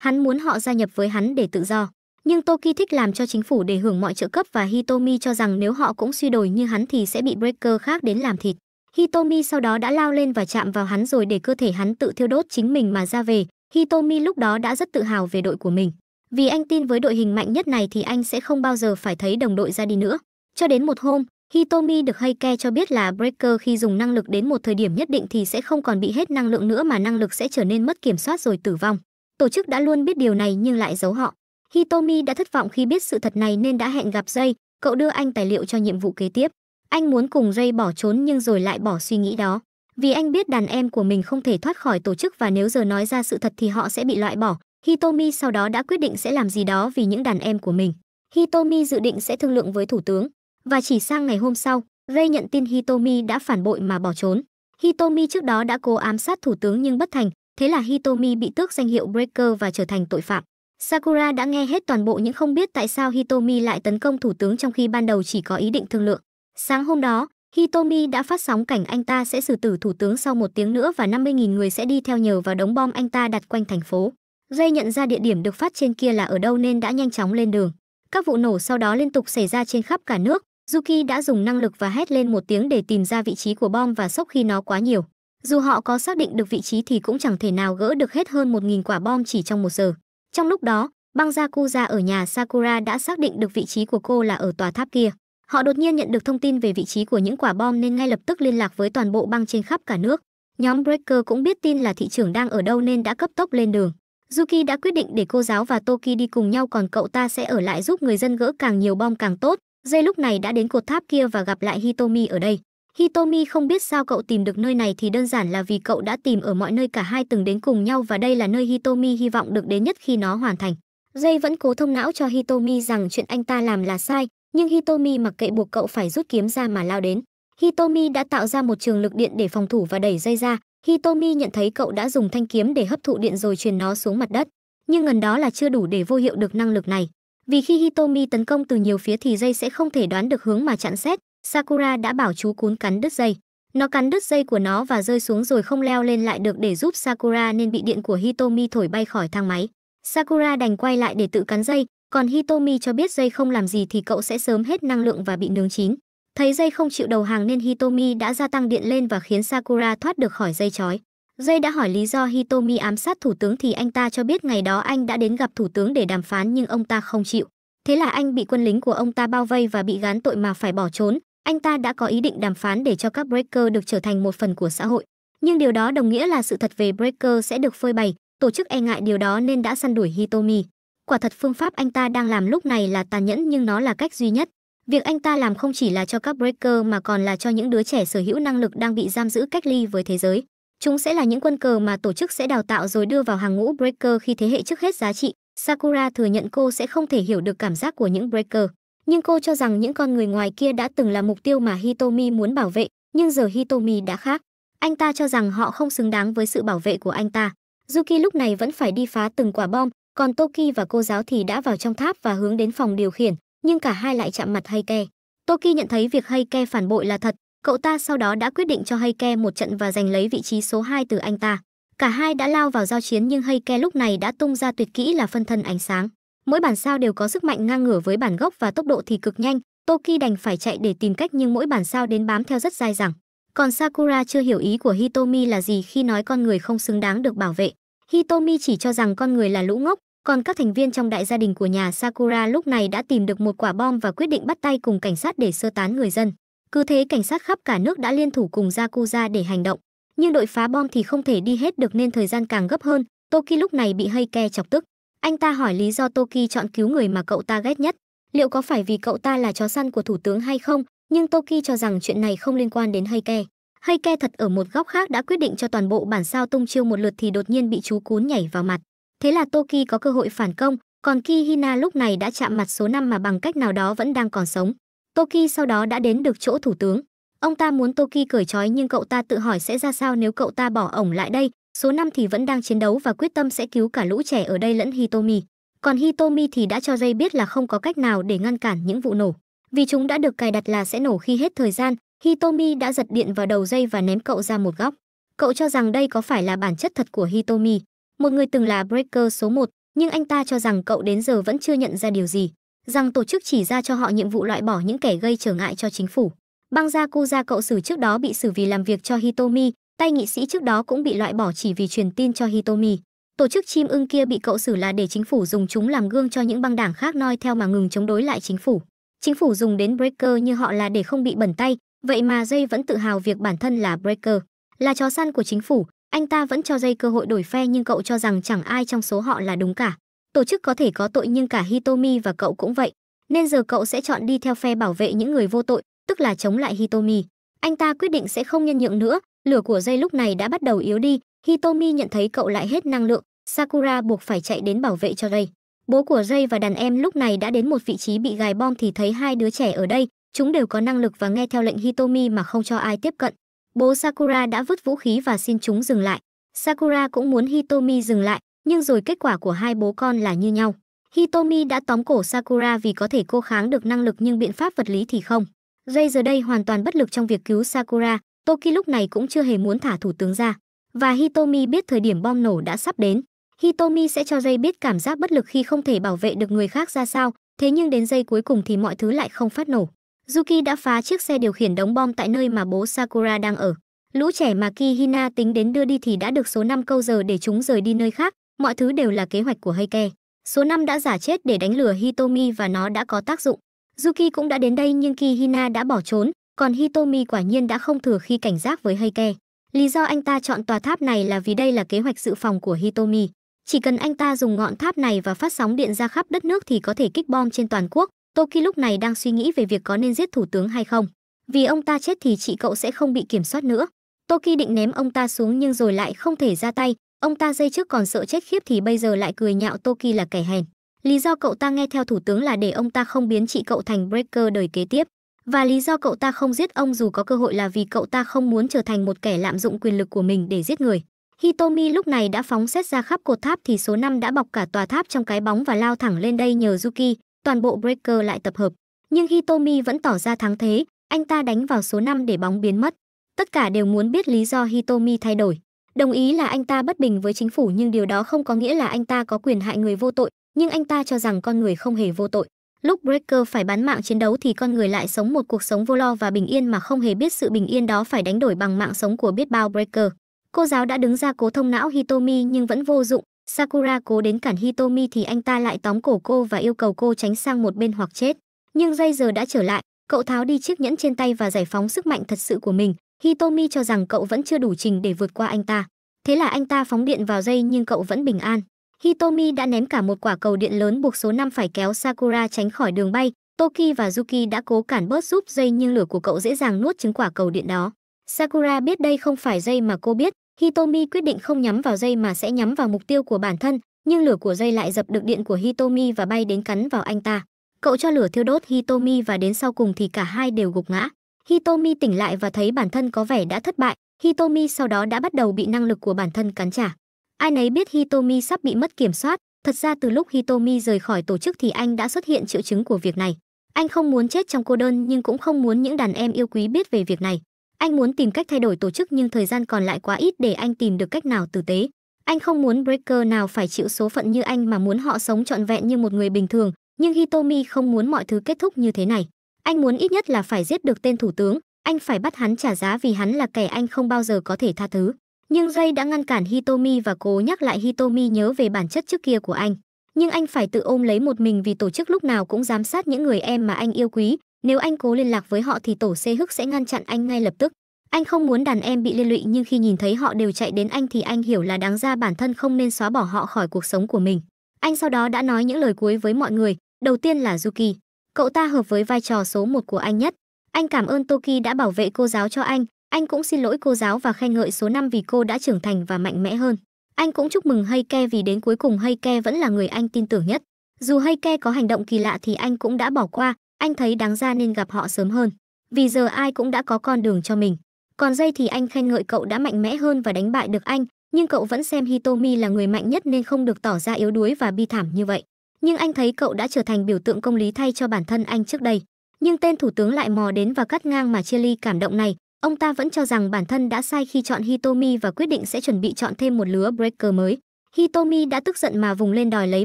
Hắn muốn họ gia nhập với hắn để tự do. Nhưng Toki thích làm cho chính phủ để hưởng mọi trợ cấp và Hitomi cho rằng nếu họ cũng suy đổi như hắn thì sẽ bị Breaker khác đến làm thịt. Hitomi sau đó đã lao lên và chạm vào hắn rồi để cơ thể hắn tự thiêu đốt chính mình mà ra về. Hitomi lúc đó đã rất tự hào về đội của mình. Vì anh tin với đội hình mạnh nhất này thì anh sẽ không bao giờ phải thấy đồng đội ra đi nữa. Cho đến một hôm, Hitomi được Heike cho biết là Breaker khi dùng năng lực đến một thời điểm nhất định thì sẽ không còn bị hết năng lượng nữa mà năng lực sẽ trở nên mất kiểm soát rồi tử vong. Tổ chức đã luôn biết điều này nhưng lại giấu họ. Hitomi đã thất vọng khi biết sự thật này nên đã hẹn gặp Jay, cậu đưa anh tài liệu cho nhiệm vụ kế tiếp. Anh muốn cùng Jay bỏ trốn nhưng rồi lại bỏ suy nghĩ đó. Vì anh biết đàn em của mình không thể thoát khỏi tổ chức và nếu giờ nói ra sự thật thì họ sẽ bị loại bỏ. Hitomi sau đó đã quyết định sẽ làm gì đó vì những đàn em của mình. Hitomi dự định sẽ thương lượng với thủ tướng. Và chỉ sang ngày hôm sau, Ray nhận tin Hitomi đã phản bội mà bỏ trốn. Hitomi trước đó đã cố ám sát thủ tướng nhưng bất thành, Thế là Hitomi bị tước danh hiệu Breaker và trở thành tội phạm. Sakura đã nghe hết toàn bộ những không biết tại sao Hitomi lại tấn công thủ tướng trong khi ban đầu chỉ có ý định thương lượng. Sáng hôm đó, Hitomi đã phát sóng cảnh anh ta sẽ xử tử thủ tướng sau một tiếng nữa và 50.000 người sẽ đi theo nhờ vào đống bom anh ta đặt quanh thành phố. Ray nhận ra địa điểm được phát trên kia là ở đâu nên đã nhanh chóng lên đường. Các vụ nổ sau đó liên tục xảy ra trên khắp cả nước. Yuki đã dùng năng lực và hét lên một tiếng để tìm ra vị trí của bom và sốc khi nó quá nhiều. Dù họ có xác định được vị trí thì cũng chẳng thể nào gỡ được hết hơn 1.000 quả bom chỉ trong một giờ. Trong lúc đó, băng Yakuza ở nhà Sakura đã xác định được vị trí của cô là ở tòa tháp kia. Họ đột nhiên nhận được thông tin về vị trí của những quả bom nên ngay lập tức liên lạc với toàn bộ băng trên khắp cả nước. Nhóm Breaker cũng biết tin là thị trường đang ở đâu nên đã cấp tốc lên đường. Yuki đã quyết định để cô giáo và Toki đi cùng nhau còn cậu ta sẽ ở lại giúp người dân gỡ càng nhiều bom càng tốt. Dây lúc này đã đến cột tháp kia và gặp lại Hitomi ở đây. Hitomi không biết sao cậu tìm được nơi này thì đơn giản là vì cậu đã tìm ở mọi nơi cả hai từng đến cùng nhau và đây là nơi Hitomi hy vọng được đến nhất khi nó hoàn thành. Jay vẫn cố thông não cho Hitomi rằng chuyện anh ta làm là sai, nhưng Hitomi mặc kệ buộc cậu phải rút kiếm ra mà lao đến. Hitomi đã tạo ra một trường lực điện để phòng thủ và đẩy dây ra. Hitomi nhận thấy cậu đã dùng thanh kiếm để hấp thụ điện rồi truyền nó xuống mặt đất. Nhưng ngần đó là chưa đủ để vô hiệu được năng lực này. Vì khi Hitomi tấn công từ nhiều phía thì dây sẽ không thể đoán được hướng mà chặn xét, Sakura đã bảo chú cún cắn đứt dây. Nó cắn đứt dây của nó và rơi xuống rồi không leo lên lại được để giúp Sakura nên bị điện của Hitomi thổi bay khỏi thang máy. Sakura đành quay lại để tự cắn dây, còn Hitomi cho biết dây không làm gì thì cậu sẽ sớm hết năng lượng và bị nướng chín. Thấy dây không chịu đầu hàng nên Hitomi đã gia tăng điện lên và khiến Sakura thoát được khỏi dây chói. Dây đã hỏi lý do Hitomi ám sát thủ tướng thì anh ta cho biết ngày đó anh đã đến gặp thủ tướng để đàm phán nhưng ông ta không chịu. Thế là anh bị quân lính của ông ta bao vây và bị gán tội mà phải bỏ trốn, anh ta đã có ý định đàm phán để cho các breaker được trở thành một phần của xã hội. Nhưng điều đó đồng nghĩa là sự thật về breaker sẽ được phơi bày, tổ chức e ngại điều đó nên đã săn đuổi Hitomi. Quả thật phương pháp anh ta đang làm lúc này là tàn nhẫn nhưng nó là cách duy nhất. Việc anh ta làm không chỉ là cho các breaker mà còn là cho những đứa trẻ sở hữu năng lực đang bị giam giữ cách ly với thế giới. Chúng sẽ là những quân cờ mà tổ chức sẽ đào tạo rồi đưa vào hàng ngũ breaker khi thế hệ trước hết giá trị. Sakura thừa nhận cô sẽ không thể hiểu được cảm giác của những breaker nhưng cô cho rằng những con người ngoài kia đã từng là mục tiêu mà Hitomi muốn bảo vệ, nhưng giờ Hitomi đã khác. Anh ta cho rằng họ không xứng đáng với sự bảo vệ của anh ta. Yuki lúc này vẫn phải đi phá từng quả bom, còn Toki và cô giáo thì đã vào trong tháp và hướng đến phòng điều khiển, nhưng cả hai lại chạm mặt Heike. Toki nhận thấy việc Heike phản bội là thật, cậu ta sau đó đã quyết định cho Heike một trận và giành lấy vị trí số 2 từ anh ta. Cả hai đã lao vào giao chiến nhưng Heike lúc này đã tung ra tuyệt kỹ là phân thân ánh sáng. Mỗi bản sao đều có sức mạnh ngang ngửa với bản gốc và tốc độ thì cực nhanh, Toki đành phải chạy để tìm cách nhưng mỗi bản sao đến bám theo rất dai dẳng. Còn Sakura chưa hiểu ý của Hitomi là gì khi nói con người không xứng đáng được bảo vệ. Hitomi chỉ cho rằng con người là lũ ngốc, còn các thành viên trong đại gia đình của nhà Sakura lúc này đã tìm được một quả bom và quyết định bắt tay cùng cảnh sát để sơ tán người dân. Cứ thế cảnh sát khắp cả nước đã liên thủ cùng Yakuza để hành động. Nhưng đội phá bom thì không thể đi hết được nên thời gian càng gấp hơn, Toki lúc này bị ke chọc tức. Anh ta hỏi lý do Toki chọn cứu người mà cậu ta ghét nhất, liệu có phải vì cậu ta là chó săn của thủ tướng hay không, nhưng Toki cho rằng chuyện này không liên quan đến Heike. Heike thật ở một góc khác đã quyết định cho toàn bộ bản sao tung chiêu một lượt thì đột nhiên bị chú cún nhảy vào mặt. Thế là Toki có cơ hội phản công, còn Kihina lúc này đã chạm mặt số 5 mà bằng cách nào đó vẫn đang còn sống. Toki sau đó đã đến được chỗ thủ tướng. Ông ta muốn Toki cởi trói nhưng cậu ta tự hỏi sẽ ra sao nếu cậu ta bỏ ổng lại đây, số 5 thì vẫn đang chiến đấu và quyết tâm sẽ cứu cả lũ trẻ ở đây lẫn Hitomi. Còn Hitomi thì đã cho dây biết là không có cách nào để ngăn cản những vụ nổ. Vì chúng đã được cài đặt là sẽ nổ khi hết thời gian, Hitomi đã giật điện vào đầu dây và ném cậu ra một góc. Cậu cho rằng đây có phải là bản chất thật của Hitomi, một người từng là Breaker số 1, nhưng anh ta cho rằng cậu đến giờ vẫn chưa nhận ra điều gì, rằng tổ chức chỉ ra cho họ nhiệm vụ loại bỏ những kẻ gây trở ngại cho chính phủ. Băng Bang Yakuza cậu xử trước đó bị xử vì làm việc cho Hitomi, Tay nghị sĩ trước đó cũng bị loại bỏ chỉ vì truyền tin cho Hitomi. Tổ chức chim ưng kia bị cậu xử là để chính phủ dùng chúng làm gương cho những băng đảng khác noi theo mà ngừng chống đối lại chính phủ. Chính phủ dùng đến Breaker như họ là để không bị bẩn tay, vậy mà Jay vẫn tự hào việc bản thân là Breaker, là chó săn của chính phủ. Anh ta vẫn cho Jay cơ hội đổi phe nhưng cậu cho rằng chẳng ai trong số họ là đúng cả. Tổ chức có thể có tội nhưng cả Hitomi và cậu cũng vậy. Nên giờ cậu sẽ chọn đi theo phe bảo vệ những người vô tội, tức là chống lại Hitomi. Anh ta quyết định sẽ không nhân nhượng nữa, Lửa của dây lúc này đã bắt đầu yếu đi, Hitomi nhận thấy cậu lại hết năng lượng, Sakura buộc phải chạy đến bảo vệ cho dây. Bố của dây và đàn em lúc này đã đến một vị trí bị gài bom thì thấy hai đứa trẻ ở đây, chúng đều có năng lực và nghe theo lệnh Hitomi mà không cho ai tiếp cận. Bố Sakura đã vứt vũ khí và xin chúng dừng lại. Sakura cũng muốn Hitomi dừng lại, nhưng rồi kết quả của hai bố con là như nhau. Hitomi đã tóm cổ Sakura vì có thể cô kháng được năng lực nhưng biện pháp vật lý thì không. dây giờ đây hoàn toàn bất lực trong việc cứu Sakura, Toki lúc này cũng chưa hề muốn thả thủ tướng ra, và Hitomi biết thời điểm bom nổ đã sắp đến. Hitomi sẽ cho dây biết cảm giác bất lực khi không thể bảo vệ được người khác ra sao, thế nhưng đến giây cuối cùng thì mọi thứ lại không phát nổ. Yuki đã phá chiếc xe điều khiển đóng bom tại nơi mà bố Sakura đang ở. Lũ trẻ mà Kihina tính đến đưa đi thì đã được số 5 câu giờ để chúng rời đi nơi khác, mọi thứ đều là kế hoạch của Heike. Số 5 đã giả chết để đánh lừa Hitomi và nó đã có tác dụng. Yuki cũng đã đến đây nhưng Kihina đã bỏ trốn, còn Hitomi quả nhiên đã không thừa khi cảnh giác với Heike. Lý do anh ta chọn tòa tháp này là vì đây là kế hoạch dự phòng của Hitomi. Chỉ cần anh ta dùng ngọn tháp này và phát sóng điện ra khắp đất nước thì có thể kích bom trên toàn quốc. Toki lúc này đang suy nghĩ về việc có nên giết thủ tướng hay không. Vì ông ta chết thì chị cậu sẽ không bị kiểm soát nữa. Toki định ném ông ta xuống nhưng rồi lại không thể ra tay. Ông ta dây trước còn sợ chết khiếp thì bây giờ lại cười nhạo Toki là kẻ hèn. Lý do cậu ta nghe theo thủ tướng là để ông ta không biến chị cậu thành Breaker đời kế tiếp. Và lý do cậu ta không giết ông dù có cơ hội là vì cậu ta không muốn trở thành một kẻ lạm dụng quyền lực của mình để giết người. Hitomi lúc này đã phóng xét ra khắp cột tháp thì số 5 đã bọc cả tòa tháp trong cái bóng và lao thẳng lên đây nhờ Yuki, toàn bộ Breaker lại tập hợp. Nhưng Hitomi vẫn tỏ ra thắng thế, anh ta đánh vào số 5 để bóng biến mất. Tất cả đều muốn biết lý do Hitomi thay đổi. Đồng ý là anh ta bất bình với chính phủ nhưng điều đó không có nghĩa là anh ta có quyền hại người vô tội, nhưng anh ta cho rằng con người không hề vô tội. Lúc Breaker phải bán mạng chiến đấu thì con người lại sống một cuộc sống vô lo và bình yên mà không hề biết sự bình yên đó phải đánh đổi bằng mạng sống của biết bao Breaker. Cô giáo đã đứng ra cố thông não Hitomi nhưng vẫn vô dụng. Sakura cố đến cản Hitomi thì anh ta lại tóm cổ cô và yêu cầu cô tránh sang một bên hoặc chết. Nhưng dây giờ đã trở lại, cậu tháo đi chiếc nhẫn trên tay và giải phóng sức mạnh thật sự của mình. Hitomi cho rằng cậu vẫn chưa đủ trình để vượt qua anh ta. Thế là anh ta phóng điện vào dây nhưng cậu vẫn bình an. Hitomi đã ném cả một quả cầu điện lớn buộc số 5 phải kéo Sakura tránh khỏi đường bay. Toki và Yuki đã cố cản bớt giúp dây nhưng lửa của cậu dễ dàng nuốt trứng quả cầu điện đó. Sakura biết đây không phải dây mà cô biết, Hitomi quyết định không nhắm vào dây mà sẽ nhắm vào mục tiêu của bản thân, nhưng lửa của dây lại dập được điện của Hitomi và bay đến cắn vào anh ta. Cậu cho lửa thiêu đốt Hitomi và đến sau cùng thì cả hai đều gục ngã. Hitomi tỉnh lại và thấy bản thân có vẻ đã thất bại, Hitomi sau đó đã bắt đầu bị năng lực của bản thân cắn trả. Ai nấy biết Hitomi sắp bị mất kiểm soát, thật ra từ lúc Hitomi rời khỏi tổ chức thì anh đã xuất hiện triệu chứng của việc này. Anh không muốn chết trong cô đơn nhưng cũng không muốn những đàn em yêu quý biết về việc này. Anh muốn tìm cách thay đổi tổ chức nhưng thời gian còn lại quá ít để anh tìm được cách nào tử tế. Anh không muốn Breaker nào phải chịu số phận như anh mà muốn họ sống trọn vẹn như một người bình thường, nhưng Hitomi không muốn mọi thứ kết thúc như thế này. Anh muốn ít nhất là phải giết được tên thủ tướng, anh phải bắt hắn trả giá vì hắn là kẻ anh không bao giờ có thể tha thứ. Nhưng Jay đã ngăn cản Hitomi và cố nhắc lại Hitomi nhớ về bản chất trước kia của anh. Nhưng anh phải tự ôm lấy một mình vì tổ chức lúc nào cũng giám sát những người em mà anh yêu quý. Nếu anh cố liên lạc với họ thì tổ xê hức sẽ ngăn chặn anh ngay lập tức. Anh không muốn đàn em bị liên lụy nhưng khi nhìn thấy họ đều chạy đến anh thì anh hiểu là đáng ra bản thân không nên xóa bỏ họ khỏi cuộc sống của mình. Anh sau đó đã nói những lời cuối với mọi người, đầu tiên là Yuki. Cậu ta hợp với vai trò số một của anh nhất. Anh cảm ơn Toki đã bảo vệ cô giáo cho anh, anh cũng xin lỗi cô giáo và khen ngợi số năm vì cô đã trưởng thành và mạnh mẽ hơn. Anh cũng chúc mừng Heike vì đến cuối cùng Heike vẫn là người anh tin tưởng nhất. Dù Heike có hành động kỳ lạ thì anh cũng đã bỏ qua, anh thấy đáng ra nên gặp họ sớm hơn. Vì giờ ai cũng đã có con đường cho mình. Còn dây thì anh khen ngợi cậu đã mạnh mẽ hơn và đánh bại được anh, nhưng cậu vẫn xem Hitomi là người mạnh nhất nên không được tỏ ra yếu đuối và bi thảm như vậy. Nhưng anh thấy cậu đã trở thành biểu tượng công lý thay cho bản thân anh trước đây. Nhưng tên thủ tướng lại mò đến và cắt ngang mà chia ly cảm động này, Ông ta vẫn cho rằng bản thân đã sai khi chọn Hitomi và quyết định sẽ chuẩn bị chọn thêm một lứa breaker mới. Hitomi đã tức giận mà vùng lên đòi lấy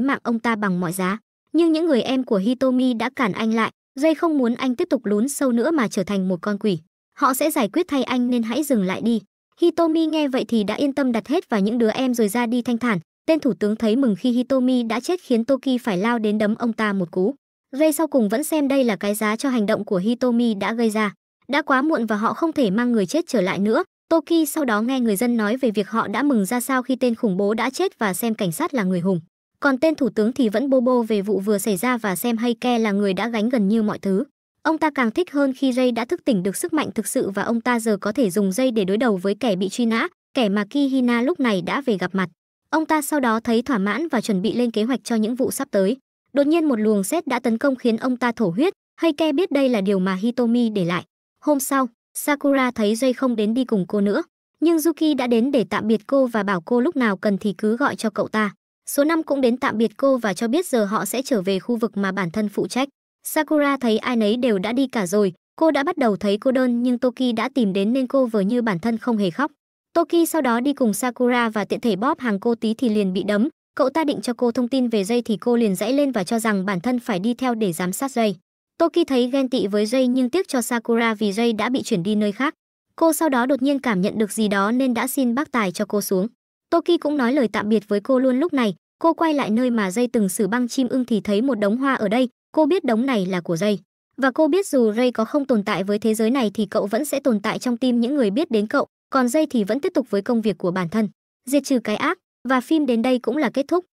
mạng ông ta bằng mọi giá. Nhưng những người em của Hitomi đã cản anh lại, Dây không muốn anh tiếp tục lún sâu nữa mà trở thành một con quỷ. Họ sẽ giải quyết thay anh nên hãy dừng lại đi. Hitomi nghe vậy thì đã yên tâm đặt hết vào những đứa em rồi ra đi thanh thản. Tên thủ tướng thấy mừng khi Hitomi đã chết khiến Toki phải lao đến đấm ông ta một cú. Ray sau cùng vẫn xem đây là cái giá cho hành động của Hitomi đã gây ra. Đã quá muộn và họ không thể mang người chết trở lại nữa. Toki sau đó nghe người dân nói về việc họ đã mừng ra sao khi tên khủng bố đã chết và xem cảnh sát là người hùng. Còn tên thủ tướng thì vẫn bô bô về vụ vừa xảy ra và xem Heike là người đã gánh gần như mọi thứ. Ông ta càng thích hơn khi Ray đã thức tỉnh được sức mạnh thực sự và ông ta giờ có thể dùng dây để đối đầu với kẻ bị truy nã, kẻ mà Kihina lúc này đã về gặp mặt. Ông ta sau đó thấy thỏa mãn và chuẩn bị lên kế hoạch cho những vụ sắp tới. Đột nhiên một luồng sét đã tấn công khiến ông ta thổ huyết, Heike biết đây là điều mà Hitomi để lại. Hôm sau, Sakura thấy Jay không đến đi cùng cô nữa, nhưng Yuki đã đến để tạm biệt cô và bảo cô lúc nào cần thì cứ gọi cho cậu ta. Số 5 cũng đến tạm biệt cô và cho biết giờ họ sẽ trở về khu vực mà bản thân phụ trách. Sakura thấy ai nấy đều đã đi cả rồi, cô đã bắt đầu thấy cô đơn nhưng Toki đã tìm đến nên cô vừa như bản thân không hề khóc. Toki sau đó đi cùng Sakura và tiện thể bóp hàng cô tí thì liền bị đấm, cậu ta định cho cô thông tin về dây thì cô liền dãy lên và cho rằng bản thân phải đi theo để giám sát dây. Toki thấy ghen tị với Jay nhưng tiếc cho Sakura vì Jay đã bị chuyển đi nơi khác. Cô sau đó đột nhiên cảm nhận được gì đó nên đã xin bác tài cho cô xuống. Toki cũng nói lời tạm biệt với cô luôn lúc này, cô quay lại nơi mà Jay từng xử băng chim ưng thì thấy một đống hoa ở đây, cô biết đống này là của Jay. Và cô biết dù Ray có không tồn tại với thế giới này thì cậu vẫn sẽ tồn tại trong tim những người biết đến cậu, còn Jay thì vẫn tiếp tục với công việc của bản thân. Diệt trừ cái ác, và phim đến đây cũng là kết thúc.